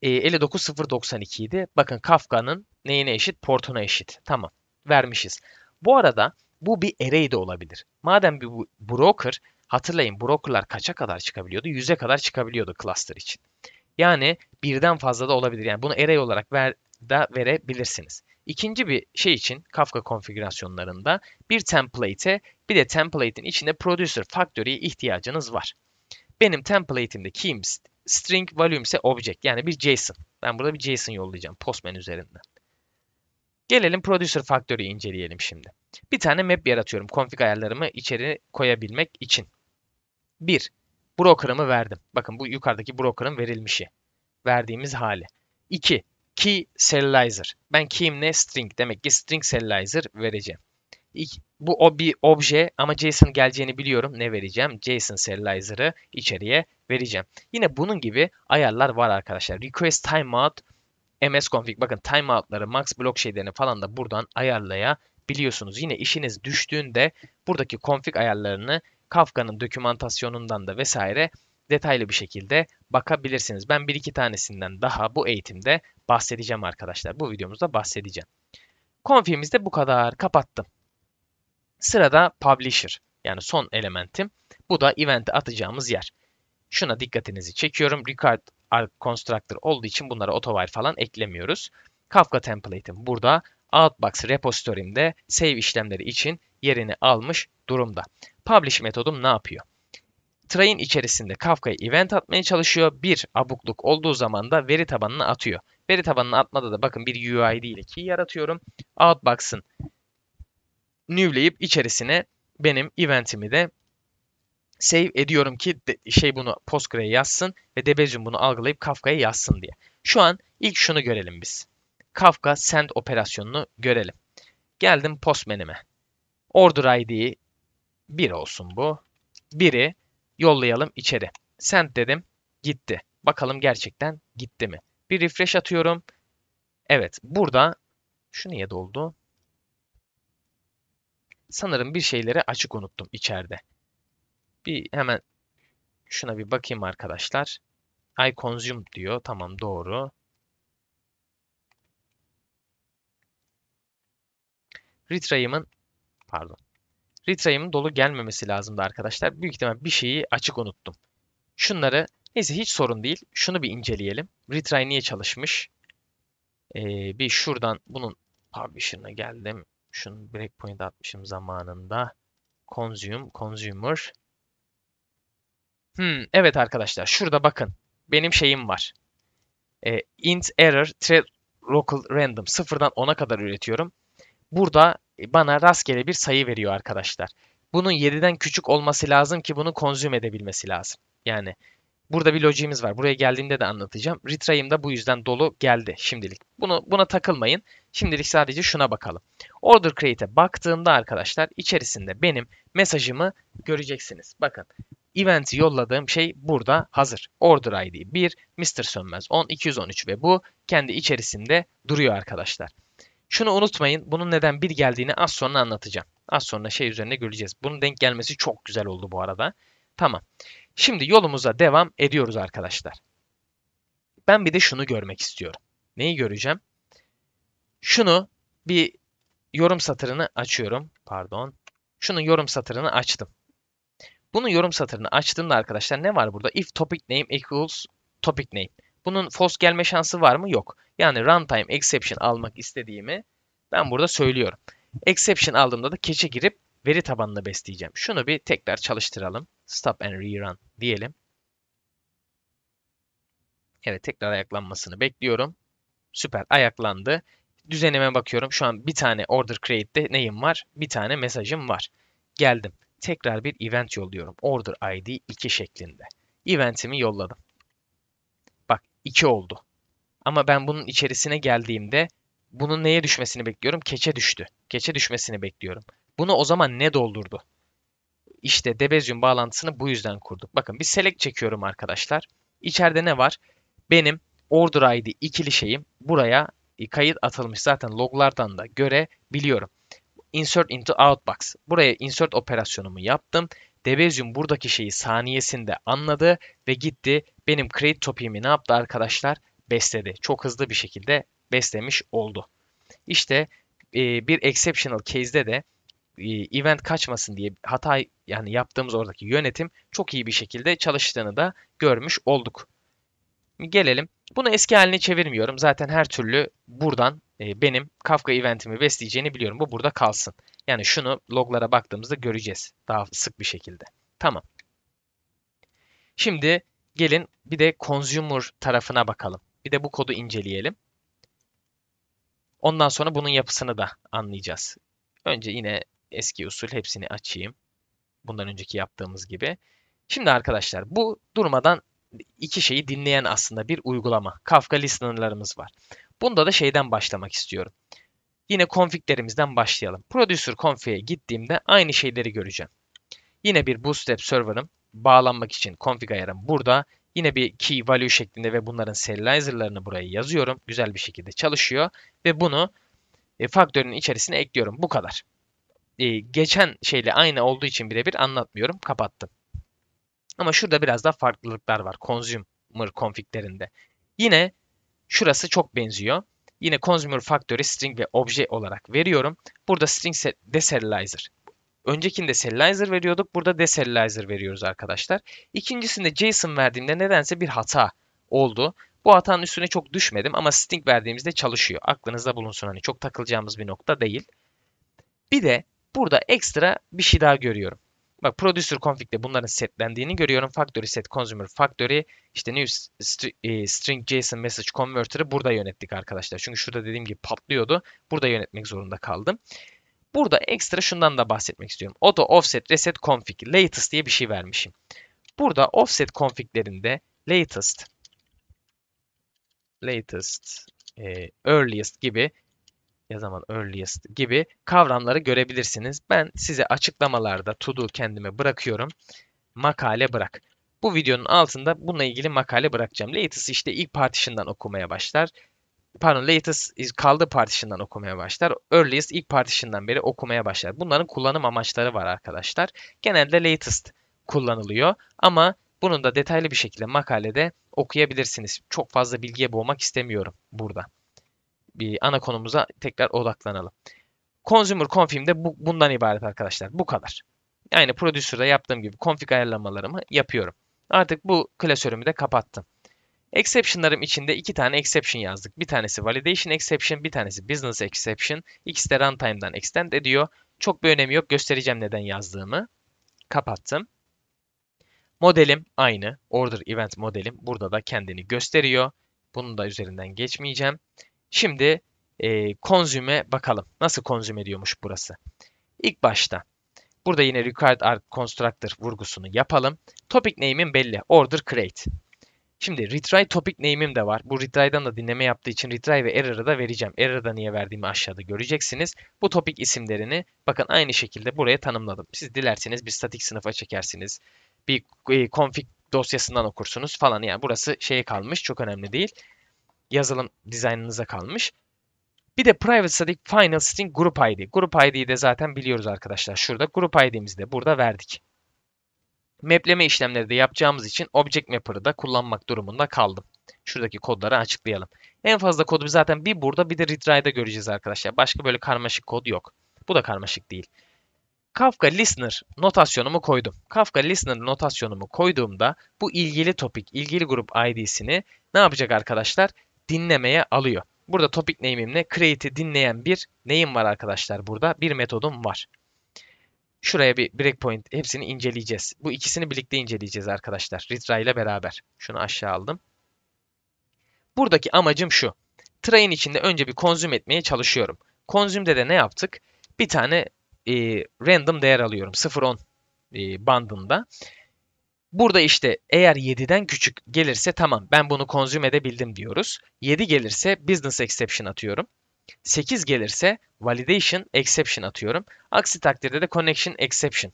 E, 59092 idi. Bakın Kafka'nın neyine eşit? Portuna eşit. Tamam. Vermişiz. Bu arada bu bir array de olabilir. Madem bir broker, hatırlayın brokerlar kaça kadar çıkabiliyordu? 100'e kadar çıkabiliyordu cluster için. Yani birden fazla da olabilir. Yani bunu array olarak ver, da verebilirsiniz. İkinci bir şey için Kafka konfigürasyonlarında bir template'e bir de template'in içinde producer factory'e ihtiyacınız var. Benim template'imde keys string volume ise object yani bir JSON. Ben burada bir JSON yollayacağım Postman üzerinden. Gelelim producer factory'i inceleyelim şimdi. Bir tane map yaratıyorum config ayarlarımı içeri koyabilmek için. 1. Broker'ımı verdim. Bakın bu yukarıdaki broker'ın verilmişi. Verdiğimiz hali. 2. Key serializer. Ben key'im ne? String. Demek ki string serializer vereceğim. bu o bir obje ama JSON geleceğini biliyorum. Ne vereceğim? JSON serializer'ı içeriye vereceğim. Yine bunun gibi ayarlar var arkadaşlar. Request timeout MS config. Bakın timeout'ları, max block şeylerini falan da buradan ayarlayabilirsiniz biliyorsunuz yine işiniz düştüğünde buradaki config ayarlarını Kafka'nın dokümantasyonundan da vesaire detaylı bir şekilde bakabilirsiniz. Ben bir iki tanesinden daha bu eğitimde bahsedeceğim arkadaşlar. Bu videomuzda bahsedeceğim. Config'imiz de bu kadar. Kapattım. Sırada Publisher yani son elementim. Bu da event'e atacağımız yer. Şuna dikkatinizi çekiyorum. Record Constructor olduğu için bunlara otowire falan eklemiyoruz. Kafka template'im burada. Outbox repositorimde save işlemleri için yerini almış durumda. Publish metodum ne yapıyor? Train içerisinde Kafka'ya event atmaya çalışıyor. Bir abukluk olduğu zaman da veri tabanına atıyor. Veri tabanına atmada da bakın bir UID ile key yaratıyorum. Outbox'ın newleyip içerisine benim eventimi de save ediyorum ki şey bunu Postgre'ye yazsın ve Debezium bunu algılayıp Kafka'ya yazsın diye. Şu an ilk şunu görelim biz. Kafka send operasyonunu görelim. Geldim postmenime. Order ID 1 olsun bu. 1'i yollayalım içeri. Send dedim. Gitti. Bakalım gerçekten gitti mi? Bir refresh atıyorum. Evet burada şu niye doldu? Sanırım bir şeyleri açık unuttum içeride. Bir hemen şuna bir bakayım arkadaşlar. I consume diyor. Tamam doğru. Retraim'in pardon. Retraim'in dolu gelmemesi lazımdı arkadaşlar. Büyük ihtimal bir şeyi açık unuttum. Şunları neyse hiç sorun değil. Şunu bir inceleyelim. Retry niye çalışmış? Ee, bir şuradan bunun publisher'ına geldim. Şunu breakpoint atmışım zamanında. Consume, consumer. Hmm, evet arkadaşlar şurada bakın. Benim şeyim var. Ee, int error, thread local random. Sıfırdan 10'a kadar üretiyorum. Burada e, bana rastgele bir sayı veriyor arkadaşlar. Bunun 7'den küçük olması lazım ki bunu konzüm edebilmesi lazım. Yani burada bir logimiz var. Buraya geldiğimde de anlatacağım. Retray'ım da bu yüzden dolu geldi şimdilik. Bunu, buna takılmayın. Şimdilik sadece şuna bakalım. Order Create'e baktığımda arkadaşlar içerisinde benim mesajımı göreceksiniz. Bakın event'i yolladığım şey burada hazır. Order ID 1, Mr. Sönmez 10, 213 ve bu kendi içerisinde duruyor arkadaşlar. Şunu unutmayın. Bunun neden bir geldiğini az sonra anlatacağım. Az sonra şey üzerinde göreceğiz. Bunun denk gelmesi çok güzel oldu bu arada. Tamam. Şimdi yolumuza devam ediyoruz arkadaşlar. Ben bir de şunu görmek istiyorum. Neyi göreceğim? Şunu bir yorum satırını açıyorum. Pardon. Şunun yorum satırını açtım. Bunun yorum satırını açtığımda arkadaşlar ne var burada? If topic name equals topic name. Bunun fos gelme şansı var mı? Yok. Yani runtime exception almak istediğimi ben burada söylüyorum. Exception aldığımda da keçe girip veri tabanını besleyeceğim. Şunu bir tekrar çalıştıralım. Stop and rerun diyelim. Evet tekrar ayaklanmasını bekliyorum. Süper ayaklandı. Düzenime bakıyorum. Şu an bir tane order create'de neyim var? Bir tane mesajım var. Geldim. Tekrar bir event yolluyorum. Order ID 2 şeklinde. Eventimi yolladım. 2 oldu. Ama ben bunun içerisine geldiğimde bunun neye düşmesini bekliyorum? Keçe düştü. Keçe düşmesini bekliyorum. Bunu o zaman ne doldurdu? İşte debezium bağlantısını bu yüzden kurduk. Bakın bir select çekiyorum arkadaşlar. İçeride ne var? Benim order ID ikili şeyim buraya e, kayıt atılmış. Zaten loglardan da görebiliyorum. Insert into outbox. Buraya insert operasyonumu yaptım. Debezium buradaki şeyi saniyesinde anladı ve gitti benim create topiğimi ne yaptı arkadaşlar? Besledi. Çok hızlı bir şekilde beslemiş oldu. İşte e, bir exceptional case'de de e, event kaçmasın diye hata yani yaptığımız oradaki yönetim çok iyi bir şekilde çalıştığını da görmüş olduk. Gelelim. Bunu eski haline çevirmiyorum. Zaten her türlü buradan e, benim Kafka eventimi besleyeceğini biliyorum. Bu burada kalsın. Yani şunu loglara baktığımızda göreceğiz daha sık bir şekilde. Tamam. Şimdi gelin bir de consumer tarafına bakalım. Bir de bu kodu inceleyelim. Ondan sonra bunun yapısını da anlayacağız. Önce yine eski usul hepsini açayım. Bundan önceki yaptığımız gibi. Şimdi arkadaşlar bu durmadan iki şeyi dinleyen aslında bir uygulama. Kafka listener'larımız var. Bunda da şeyden başlamak istiyorum. Yine konfiglerimizden başlayalım. Producer config'e gittiğimde aynı şeyleri göreceğim. Yine bir bootstrap server'ım bağlanmak için config ayarım burada. Yine bir key value şeklinde ve bunların serializer'larını buraya yazıyorum. Güzel bir şekilde çalışıyor ve bunu e, faktörün içerisine ekliyorum. Bu kadar. E, geçen şeyle aynı olduğu için birebir anlatmıyorum. Kapattım. Ama şurada biraz daha farklılıklar var. Consumer config'lerinde. Yine şurası çok benziyor. Yine consumer factory string ve obje olarak veriyorum. Burada string deserializer. Öncekinde serializer veriyorduk. Burada deserializer veriyoruz arkadaşlar. İkincisinde JSON verdiğimde nedense bir hata oldu. Bu hatanın üstüne çok düşmedim ama string verdiğimizde çalışıyor. Aklınızda bulunsun hani çok takılacağımız bir nokta değil. Bir de burada ekstra bir şey daha görüyorum. Bak producer config'de bunların setlendiğini görüyorum. Factory set consumer factory işte new str e, string JSON message converter'ı burada yönettik arkadaşlar. Çünkü şurada dediğim gibi patlıyordu. Burada yönetmek zorunda kaldım. Burada ekstra şundan da bahsetmek istiyorum. Auto offset reset config latest diye bir şey vermişim. Burada offset config'lerinde latest latest e, earliest gibi ya zaman earliest gibi kavramları görebilirsiniz. Ben size açıklamalarda to do kendime bırakıyorum. Makale bırak. Bu videonun altında bununla ilgili makale bırakacağım. Latest işte ilk partition'dan okumaya başlar. Pardon latest kaldı partition'dan okumaya başlar. Earliest ilk partition'dan beri okumaya başlar. Bunların kullanım amaçları var arkadaşlar. Genelde latest kullanılıyor ama bunun da detaylı bir şekilde makalede okuyabilirsiniz. Çok fazla bilgiye boğmak istemiyorum burada bir ana konumuza tekrar odaklanalım. Consumer Config'de bu, bundan ibaret arkadaşlar. Bu kadar. Yani Producer'da yaptığım gibi config ayarlamalarımı yapıyorum. Artık bu klasörümü de kapattım. Exception'larım içinde iki tane exception yazdık. Bir tanesi validation exception, bir tanesi business exception. İkisi de runtime'dan extend ediyor. Çok bir önemi yok. Göstereceğim neden yazdığımı. Kapattım. Modelim aynı. Order event modelim burada da kendini gösteriyor. Bunu da üzerinden geçmeyeceğim. Şimdi e, konzüme bakalım. Nasıl konzüme diyormuş burası? İlk başta burada yine required art constructor vurgusunu yapalım. Topic name'im belli. Order create. Şimdi retry topic name'im de var. Bu retry'dan da dinleme yaptığı için retry ve error'ı da vereceğim. Error'ı da niye verdiğimi aşağıda göreceksiniz. Bu topic isimlerini bakın aynı şekilde buraya tanımladım. Siz dilerseniz bir statik sınıfa çekersiniz. Bir e, config dosyasından okursunuz falan. Yani burası şeye kalmış çok önemli değil yazılım dizaynınıza kalmış. Bir de private static final string group id. Group id'yi de zaten biliyoruz arkadaşlar. Şurada group id'mizi de burada verdik. Mapleme işlemleri de yapacağımız için object mapper'ı da kullanmak durumunda kaldım. Şuradaki kodları açıklayalım. En fazla kodu zaten bir burada bir de retry'da göreceğiz arkadaşlar. Başka böyle karmaşık kod yok. Bu da karmaşık değil. Kafka Listener notasyonumu koydum. Kafka Listener notasyonumu koyduğumda bu ilgili topik, ilgili grup ID'sini ne yapacak arkadaşlar? dinlemeye alıyor. Burada topic name'imle create'i dinleyen bir neyim var arkadaşlar burada? Bir metodum var. Şuraya bir breakpoint hepsini inceleyeceğiz. Bu ikisini birlikte inceleyeceğiz arkadaşlar. Ritra ile beraber. Şunu aşağı aldım. Buradaki amacım şu. Train içinde önce bir konzüm etmeye çalışıyorum. Konzümde de ne yaptık? Bir tane e, random değer alıyorum. 0-10 e, bandında. Burada işte eğer 7'den küçük gelirse tamam ben bunu konzüm edebildim diyoruz. 7 gelirse business exception atıyorum. 8 gelirse validation exception atıyorum. Aksi takdirde de connection exception.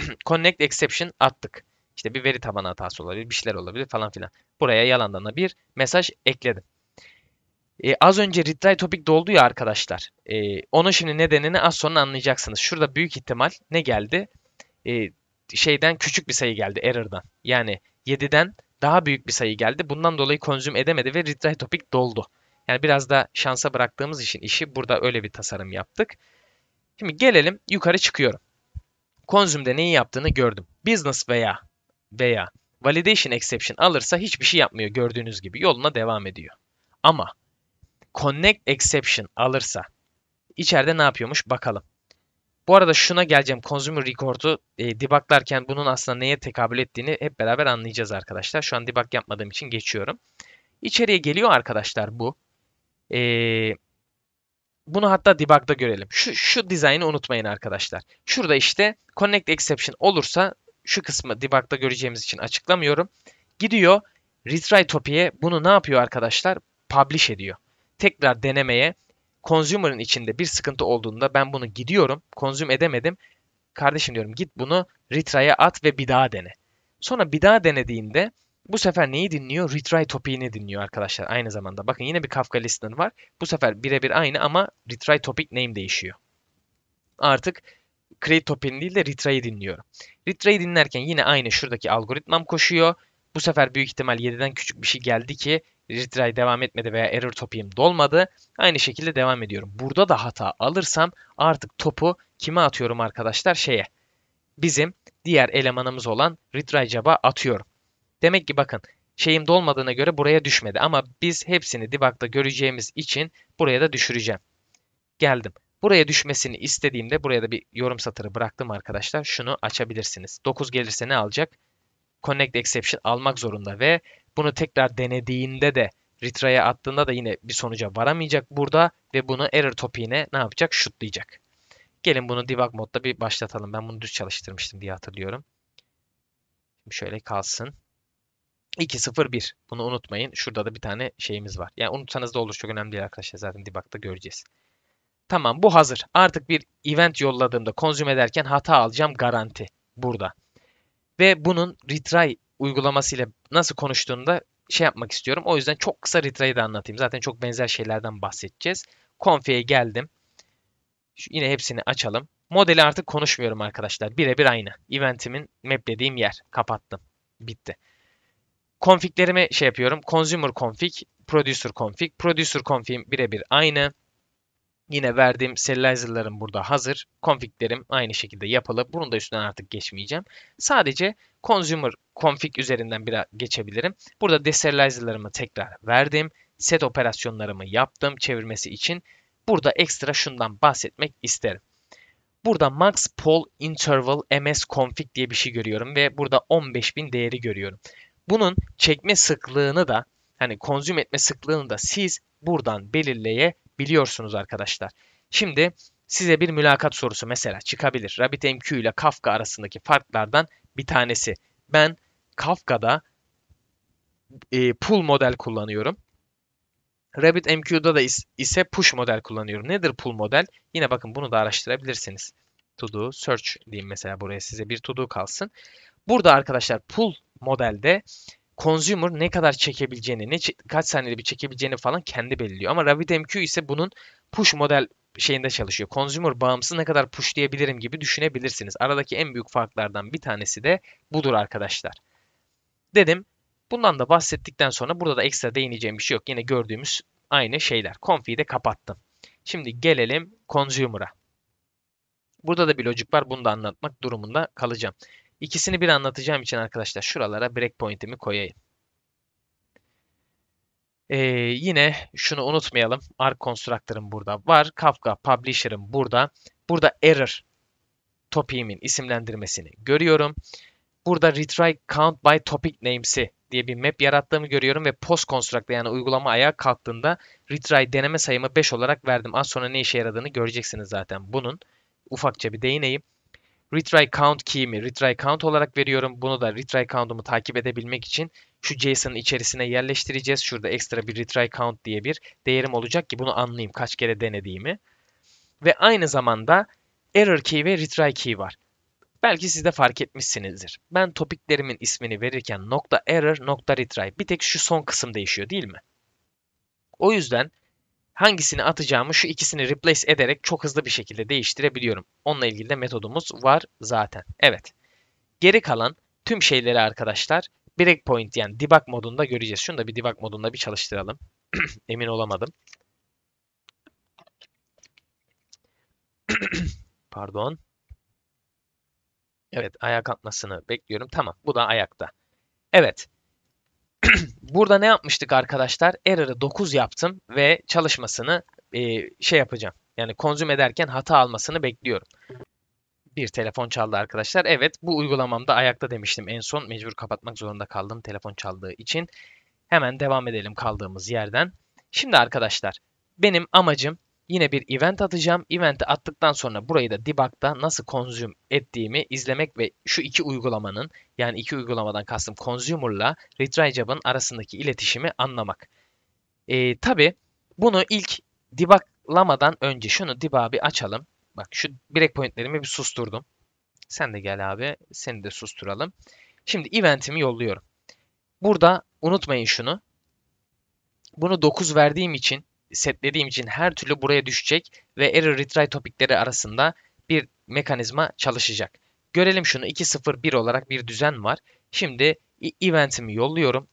Connect exception attık. İşte bir veri tabanı hatası olabilir, bir şeyler olabilir falan filan. Buraya yalandan da bir mesaj ekledim. Ee, az önce retry topic doldu ya arkadaşlar. Ee, onun şimdi nedenini az sonra anlayacaksınız. Şurada büyük ihtimal ne geldi? Ee, şeyden küçük bir sayı geldi error'dan. Yani 7'den daha büyük bir sayı geldi. Bundan dolayı konzüm edemedi ve retry topic doldu. Yani biraz da şansa bıraktığımız için işi burada öyle bir tasarım yaptık. Şimdi gelelim yukarı çıkıyorum. Konzümde neyi yaptığını gördüm. Business veya veya validation exception alırsa hiçbir şey yapmıyor gördüğünüz gibi. Yoluna devam ediyor. Ama connect exception alırsa içeride ne yapıyormuş bakalım. Bu arada şuna geleceğim. Consumer Record'u e, debuglarken bunun aslında neye tekabül ettiğini hep beraber anlayacağız arkadaşlar. Şu an debug yapmadığım için geçiyorum. İçeriye geliyor arkadaşlar bu. E, bunu hatta debug'da görelim. Şu, şu dizaynı unutmayın arkadaşlar. Şurada işte connect exception olursa şu kısmı debug'da göreceğimiz için açıklamıyorum. Gidiyor retry topi'ye bunu ne yapıyor arkadaşlar? Publish ediyor. Tekrar denemeye Consumer'ın içinde bir sıkıntı olduğunda ben bunu gidiyorum, konsüm edemedim. Kardeşim diyorum git bunu retry'e at ve bir daha dene. Sonra bir daha denediğinde bu sefer neyi dinliyor? Retry topiğini dinliyor arkadaşlar aynı zamanda. Bakın yine bir Kafka listener var. Bu sefer birebir aynı ama retry topic name değişiyor. Artık create topiğini değil de retry'i dinliyorum. Retry'i dinlerken yine aynı şuradaki algoritmam koşuyor. Bu sefer büyük ihtimal 7'den küçük bir şey geldi ki retry devam etmedi veya error topiyim dolmadı. Aynı şekilde devam ediyorum. Burada da hata alırsam artık topu kime atıyorum arkadaşlar? Şeye. Bizim diğer elemanımız olan retry job'a atıyorum. Demek ki bakın şeyim dolmadığına göre buraya düşmedi. Ama biz hepsini debug'da göreceğimiz için buraya da düşüreceğim. Geldim. Buraya düşmesini istediğimde buraya da bir yorum satırı bıraktım arkadaşlar. Şunu açabilirsiniz. 9 gelirse ne alacak? Connect Exception almak zorunda ve bunu tekrar denediğinde de retry'e attığında da yine bir sonuca varamayacak burada ve bunu error topiğine ne yapacak? Şutlayacak. Gelin bunu debug modda bir başlatalım. Ben bunu düz çalıştırmıştım diye hatırlıyorum. şöyle kalsın. 2.0.1. Bunu unutmayın. Şurada da bir tane şeyimiz var. Yani unutsanız da olur. Çok önemli değil arkadaşlar. Zaten debug'da göreceğiz. Tamam bu hazır. Artık bir event yolladığımda consume ederken hata alacağım garanti burada. Ve bunun retry uygulamasıyla nasıl konuştuğunu da şey yapmak istiyorum. O yüzden çok kısa retray'ı da anlatayım. Zaten çok benzer şeylerden bahsedeceğiz. Config'e geldim. Şu, yine hepsini açalım. Modeli artık konuşmuyorum arkadaşlar. Birebir aynı. Eventimin maplediğim yer. Kapattım. Bitti. Konfiglerimi şey yapıyorum. Consumer config, producer config. Producer config'im birebir aynı. Yine verdiğim serializer'larım burada hazır. Config'lerim aynı şekilde yapılı. Bunun da üstünden artık geçmeyeceğim. Sadece consumer config üzerinden biraz geçebilirim. Burada deserializer'larımı tekrar verdim. Set operasyonlarımı yaptım çevirmesi için. Burada ekstra şundan bahsetmek isterim. Burada max pol interval ms config diye bir şey görüyorum ve burada 15.000 değeri görüyorum. Bunun çekme sıklığını da hani konzüm etme sıklığını da siz buradan belirleye biliyorsunuz arkadaşlar. Şimdi size bir mülakat sorusu mesela çıkabilir. RabbitMQ ile Kafka arasındaki farklardan bir tanesi. Ben Kafka'da e, pull model kullanıyorum. RabbitMQ'da da ise push model kullanıyorum. Nedir pull model? Yine bakın bunu da araştırabilirsiniz. To do search diyeyim mesela buraya size bir to do kalsın. Burada arkadaşlar pull modelde consumer ne kadar çekebileceğini, ne kaç saniyede bir çekebileceğini falan kendi belirliyor. Ama RabbitMQ ise bunun push model şeyinde çalışıyor. Consumer bağımsız ne kadar pushlayabilirim gibi düşünebilirsiniz. Aradaki en büyük farklardan bir tanesi de budur arkadaşlar. Dedim. Bundan da bahsettikten sonra burada da ekstra değineceğim bir şey yok. Yine gördüğümüz aynı şeyler. Confi'yi de kapattım. Şimdi gelelim consumer'a. Burada da bir logic var. Bunu da anlatmak durumunda kalacağım. İkisini bir anlatacağım için arkadaşlar şuralara breakpoint'imi koyayım. Ee, yine şunu unutmayalım. Arc Constructor'ım burada var. Kafka Publisher'ım burada. Burada error topiğimin isimlendirmesini görüyorum. Burada retry count by topic names'i diye bir map yarattığımı görüyorum ve post construct'ta yani uygulama ayağa kalktığında retry deneme sayımı 5 olarak verdim. Az sonra ne işe yaradığını göreceksiniz zaten bunun. Ufakça bir değineyim retry count key'imi retry count olarak veriyorum. Bunu da retry count'umu takip edebilmek için şu JSON'ın içerisine yerleştireceğiz. Şurada ekstra bir retry count diye bir değerim olacak ki bunu anlayayım kaç kere denediğimi. Ve aynı zamanda error key ve retry key var. Belki siz de fark etmişsinizdir. Ben topiklerimin ismini verirken nokta error nokta retry bir tek şu son kısım değişiyor değil mi? O yüzden hangisini atacağımı şu ikisini replace ederek çok hızlı bir şekilde değiştirebiliyorum. Onunla ilgili de metodumuz var zaten. Evet. Geri kalan tüm şeyleri arkadaşlar breakpoint yani debug modunda göreceğiz. Şunu da bir debug modunda bir çalıştıralım. Emin olamadım. Pardon. Evet ayak kalkmasını bekliyorum. Tamam bu da ayakta. Evet. Burada ne yapmıştık arkadaşlar? Error'ı 9 yaptım ve çalışmasını e, şey yapacağım. Yani konzüm ederken hata almasını bekliyorum. Bir telefon çaldı arkadaşlar. Evet bu uygulamamda ayakta demiştim en son. Mecbur kapatmak zorunda kaldım telefon çaldığı için. Hemen devam edelim kaldığımız yerden. Şimdi arkadaşlar benim amacım Yine bir event atacağım. Event'i attıktan sonra burayı da debug'da nasıl consume ettiğimi izlemek ve şu iki uygulamanın yani iki uygulamadan kastım consumer'la retry job'ın arasındaki iletişimi anlamak. Ee, Tabi bunu ilk debug'lamadan önce şunu debug'ı bir açalım. Bak şu breakpoint'lerimi bir susturdum. Sen de gel abi. Seni de susturalım. Şimdi event'imi yolluyorum. Burada unutmayın şunu. Bunu 9 verdiğim için setlediğim için her türlü buraya düşecek ve error retry topikleri arasında bir mekanizma çalışacak. Görelim şunu 2.0.1 olarak bir düzen var. Şimdi eventimi yolluyorum.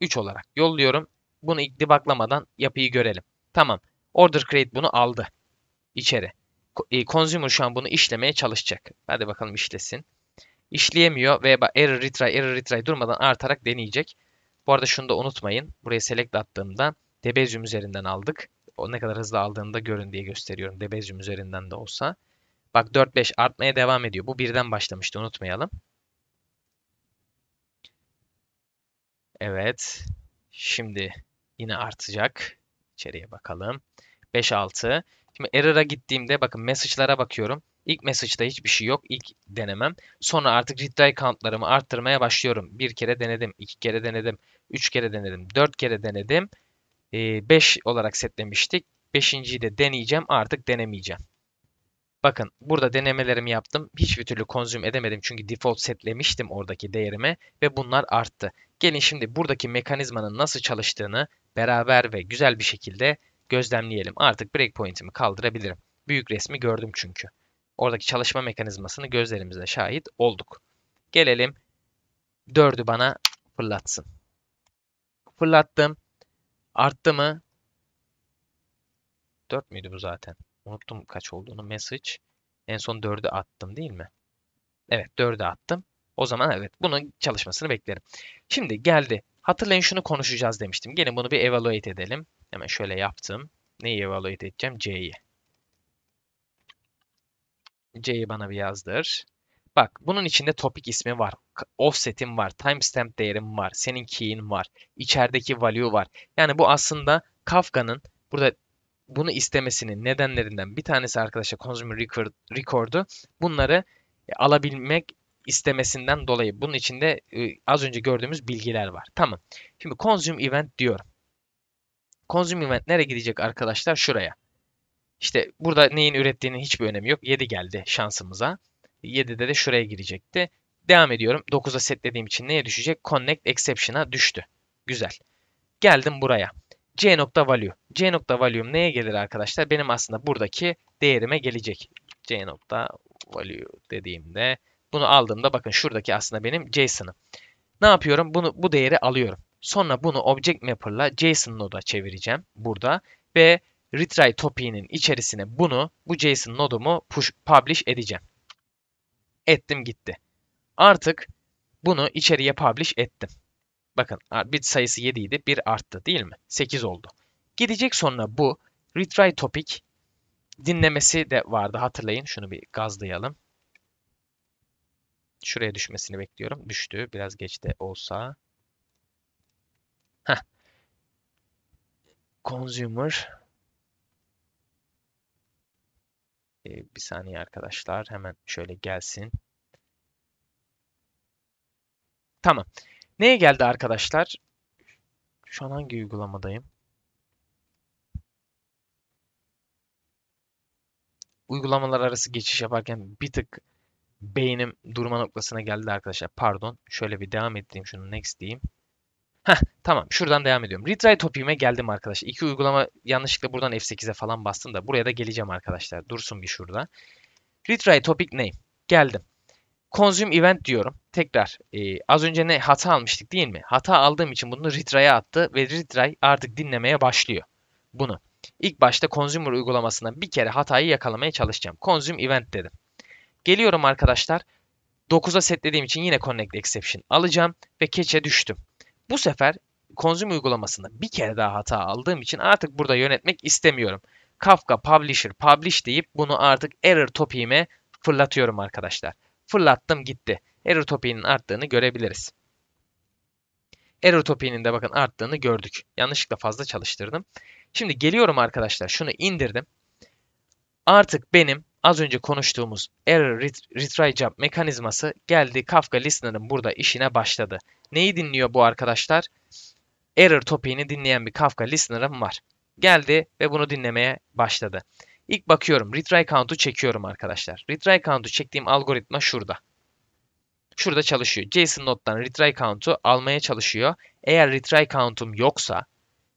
3 olarak yolluyorum. Bunu ilk debuglamadan yapıyı görelim. Tamam. Order create bunu aldı. içeri. E, consumer şu an bunu işlemeye çalışacak. Hadi bakalım işlesin. İşleyemiyor ve error retry error retry durmadan artarak deneyecek. Bu arada şunu da unutmayın. Buraya select attığımda Debezium üzerinden aldık. O ne kadar hızlı aldığını da görün diye gösteriyorum. Debezium üzerinden de olsa. Bak 4-5 artmaya devam ediyor. Bu birden başlamıştı unutmayalım. Evet. Şimdi yine artacak. İçeriye bakalım. 5-6. Şimdi error'a gittiğimde bakın message'lara bakıyorum. İlk message'da hiçbir şey yok. İlk denemem. Sonra artık retry count'larımı arttırmaya başlıyorum. Bir kere denedim, iki kere denedim, üç kere denedim, dört kere denedim. 5 ee, olarak setlemiştik. 5.yi de deneyeceğim. Artık denemeyeceğim. Bakın burada denemelerimi yaptım. Hiçbir türlü konzüm edemedim çünkü default setlemiştim oradaki değerime ve bunlar arttı. Gelin şimdi buradaki mekanizmanın nasıl çalıştığını beraber ve güzel bir şekilde gözlemleyelim. Artık breakpoint'imi kaldırabilirim. Büyük resmi gördüm çünkü. Oradaki çalışma mekanizmasını gözlerimizle şahit olduk. Gelelim 4'ü bana fırlatsın. Fırlattım. Arttı mı? 4 müydü bu zaten? Unuttum kaç olduğunu. Message. En son 4'ü attım değil mi? Evet 4'ü attım. O zaman evet bunun çalışmasını beklerim. Şimdi geldi. Hatırlayın şunu konuşacağız demiştim. Gelin bunu bir evaluate edelim. Hemen şöyle yaptım. Neyi evaluate edeceğim? C'yi. C'yi bana bir yazdır. Bak bunun içinde topic ismi var. Offset'im var. Timestamp değerim var. Senin key'in var. içerideki value var. Yani bu aslında Kafka'nın burada bunu istemesinin nedenlerinden bir tanesi arkadaşlar consumer record, record'u bunları e, alabilmek istemesinden dolayı bunun içinde e, az önce gördüğümüz bilgiler var. Tamam. Şimdi consume event diyor. Consume event nereye gidecek arkadaşlar? Şuraya. İşte burada neyin ürettiğinin hiçbir önemi yok. 7 geldi şansımıza. 7'de de şuraya girecekti. Devam ediyorum. 9'a setlediğim için neye düşecek? Connect exception'a düştü. Güzel. Geldim buraya. C nokta value. C nokta value'm neye gelir arkadaşlar? Benim aslında buradaki değerime gelecek. C nokta value dediğimde bunu aldığımda bakın şuradaki aslında benim JSON'ım. Ne yapıyorum? Bunu bu değeri alıyorum. Sonra bunu Object Mapper'la JSON node'a çevireceğim burada ve retry topic'inin içerisine bunu bu JSON nodumu push, publish edeceğim. Ettim gitti. Artık bunu içeriye publish ettim. Bakın bit sayısı 7 idi. 1 arttı değil mi? 8 oldu. Gidecek sonra bu retry topic dinlemesi de vardı. Hatırlayın. Şunu bir gazlayalım. Şuraya düşmesini bekliyorum. Düştü. Biraz geç de olsa. Heh. Consumer bir saniye arkadaşlar hemen şöyle gelsin. Tamam. Neye geldi arkadaşlar? Şu an hangi uygulamadayım? Uygulamalar arası geçiş yaparken bir tık beynim durma noktasına geldi arkadaşlar. Pardon. Şöyle bir devam edeyim. Şunu next diyeyim. Heh, tamam şuradan devam ediyorum. Retry topiğime geldim arkadaşlar. İki uygulama yanlışlıkla buradan F8'e falan bastım da buraya da geleceğim arkadaşlar. Dursun bir şurada. Retry topic name. Geldim. Consume event diyorum. Tekrar e, az önce ne hata almıştık değil mi? Hata aldığım için bunu retry'a attı ve retry artık dinlemeye başlıyor. Bunu. İlk başta consumer uygulamasına bir kere hatayı yakalamaya çalışacağım. Consume event dedim. Geliyorum arkadaşlar. 9'a setlediğim için yine connect exception alacağım ve keçe düştüm. Bu sefer konzum uygulamasında bir kere daha hata aldığım için artık burada yönetmek istemiyorum. Kafka Publisher Publish deyip bunu artık error topiğime fırlatıyorum arkadaşlar. Fırlattım gitti. Error topiğinin arttığını görebiliriz. Error topiğinin de bakın arttığını gördük. Yanlışlıkla fazla çalıştırdım. Şimdi geliyorum arkadaşlar. Şunu indirdim. Artık benim az önce konuştuğumuz error retry job mekanizması geldi Kafka listener'ın burada işine başladı. Neyi dinliyor bu arkadaşlar? Error topiğini dinleyen bir Kafka listener'ım var. Geldi ve bunu dinlemeye başladı. İlk bakıyorum retry count'u çekiyorum arkadaşlar. Retry count'u çektiğim algoritma şurada. Şurada çalışıyor. JSON not'tan retry count'u almaya çalışıyor. Eğer retry count'um yoksa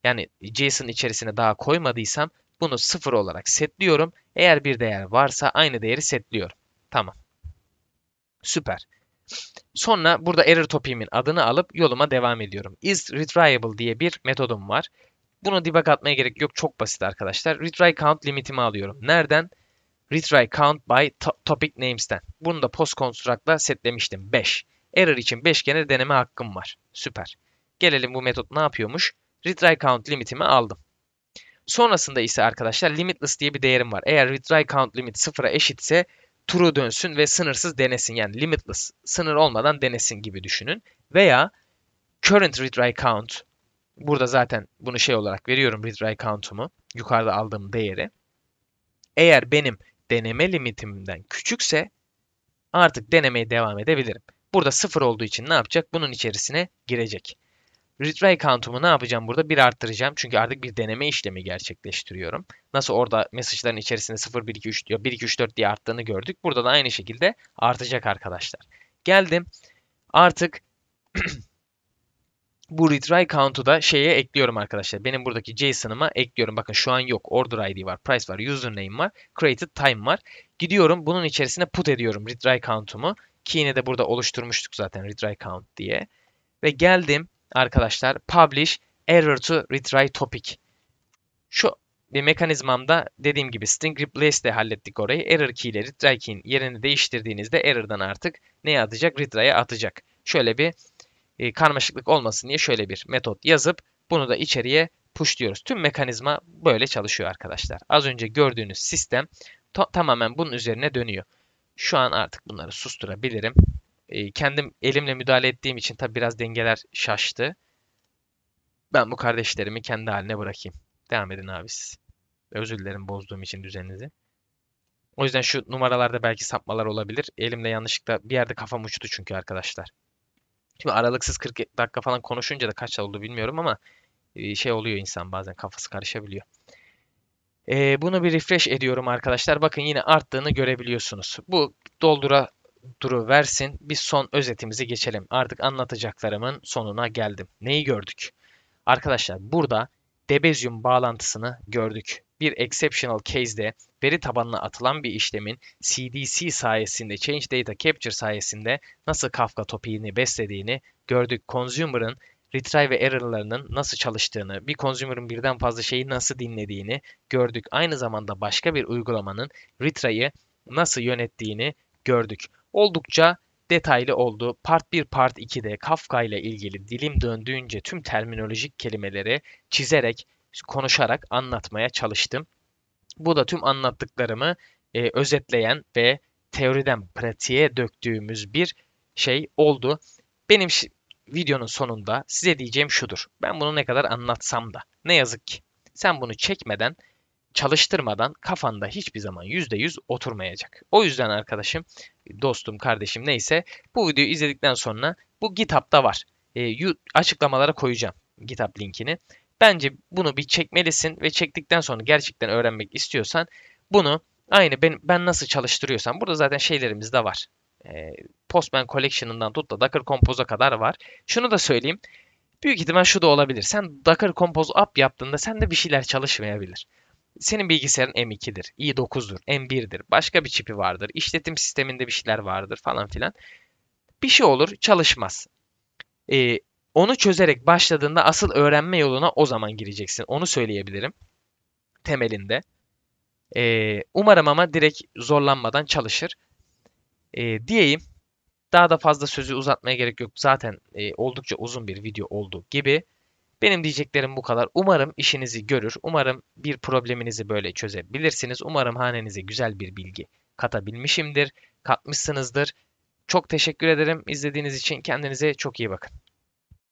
yani JSON içerisine daha koymadıysam bunu 0 olarak setliyorum. Eğer bir değer varsa aynı değeri setliyorum. Tamam. Süper. Sonra burada error topiğimin adını alıp yoluma devam ediyorum. Is retriable diye bir metodum var. Bunu debug atmaya gerek yok. Çok basit arkadaşlar. Retry count limitimi alıyorum. Nereden? Retry count by topic names'ten. Bunu da post construct'la setlemiştim. 5. Error için 5 gene deneme hakkım var. Süper. Gelelim bu metot ne yapıyormuş? Retry count limitimi aldım. Sonrasında ise arkadaşlar limitless diye bir değerim var. Eğer retry count limit sıfıra eşitse true dönsün ve sınırsız denesin. Yani limitless sınır olmadan denesin gibi düşünün. Veya current retry count burada zaten bunu şey olarak veriyorum retry count'umu yukarıda aldığım değeri. Eğer benim deneme limitimden küçükse artık denemeye devam edebilirim. Burada sıfır olduğu için ne yapacak? Bunun içerisine girecek. Retry count'umu ne yapacağım burada? Bir arttıracağım. Çünkü artık bir deneme işlemi gerçekleştiriyorum. Nasıl orada mesajların içerisinde 0, 1, 2, 3, diyor 1, 2, 3, 4 diye arttığını gördük. Burada da aynı şekilde artacak arkadaşlar. Geldim. Artık bu retry count'u da şeye ekliyorum arkadaşlar. Benim buradaki JSON'ıma ekliyorum. Bakın şu an yok. Order ID var, price var, username var, created time var. Gidiyorum bunun içerisine put ediyorum retry count'umu. Ki yine de burada oluşturmuştuk zaten retry count diye. Ve geldim arkadaşlar publish error to retry topic. Şu bir mekanizmamda dediğim gibi string replace de hallettik orayı. Error key ile retry key'in yerini değiştirdiğinizde error'dan artık neye atacak? Retry'e atacak. Şöyle bir e, karmaşıklık olmasın diye şöyle bir metot yazıp bunu da içeriye push diyoruz. Tüm mekanizma böyle çalışıyor arkadaşlar. Az önce gördüğünüz sistem tamamen bunun üzerine dönüyor. Şu an artık bunları susturabilirim. Ee, kendim elimle müdahale ettiğim için tabi biraz dengeler şaştı. Ben bu kardeşlerimi kendi haline bırakayım. Devam edin abi siz. Özür dilerim bozduğum için düzeninizi. O yüzden şu numaralarda belki sapmalar olabilir. Elimle yanlışlıkla bir yerde kafam uçtu çünkü arkadaşlar. Şimdi aralıksız 40 dakika falan konuşunca da kaç oldu bilmiyorum ama e, şey oluyor insan bazen kafası karışabiliyor. Ee, bunu bir refresh ediyorum arkadaşlar. Bakın yine arttığını görebiliyorsunuz. Bu doldura Duru versin. Biz son özetimizi geçelim. Artık anlatacaklarımın sonuna geldim. Neyi gördük? Arkadaşlar burada debezium bağlantısını gördük. Bir exceptional case'de veri tabanına atılan bir işlemin CDC sayesinde, Change Data Capture sayesinde nasıl Kafka topiğini beslediğini gördük. Consumer'ın retry ve error'larının nasıl çalıştığını, bir consumer'ın birden fazla şeyi nasıl dinlediğini gördük. Aynı zamanda başka bir uygulamanın retry'ı nasıl yönettiğini gördük oldukça detaylı oldu. Part 1, Part 2'de Kafka ile ilgili dilim döndüğünce tüm terminolojik kelimeleri çizerek, konuşarak anlatmaya çalıştım. Bu da tüm anlattıklarımı e, özetleyen ve teoriden pratiğe döktüğümüz bir şey oldu. Benim videonun sonunda size diyeceğim şudur. Ben bunu ne kadar anlatsam da ne yazık ki sen bunu çekmeden çalıştırmadan kafanda hiçbir zaman %100 oturmayacak. O yüzden arkadaşım, dostum, kardeşim neyse bu videoyu izledikten sonra bu GitHub'da var. E, açıklamalara koyacağım GitHub linkini. Bence bunu bir çekmelisin ve çektikten sonra gerçekten öğrenmek istiyorsan bunu aynı ben, ben nasıl çalıştırıyorsam burada zaten şeylerimiz de var. E, Postman Collection'ından tut da Docker Compose'a kadar var. Şunu da söyleyeyim. Büyük ihtimal şu da olabilir. Sen Docker Compose app yaptığında sen de bir şeyler çalışmayabilir senin bilgisayarın M2'dir, i9'dur, M1'dir, başka bir çipi vardır, işletim sisteminde bir şeyler vardır falan filan. Bir şey olur, çalışmaz. Ee, onu çözerek başladığında asıl öğrenme yoluna o zaman gireceksin. Onu söyleyebilirim temelinde. Ee, umarım ama direkt zorlanmadan çalışır ee, diyeyim. Daha da fazla sözü uzatmaya gerek yok. Zaten e, oldukça uzun bir video oldu gibi. Benim diyeceklerim bu kadar. Umarım işinizi görür. Umarım bir probleminizi böyle çözebilirsiniz. Umarım hanenize güzel bir bilgi katabilmişimdir, katmışsınızdır. Çok teşekkür ederim izlediğiniz için. Kendinize çok iyi bakın.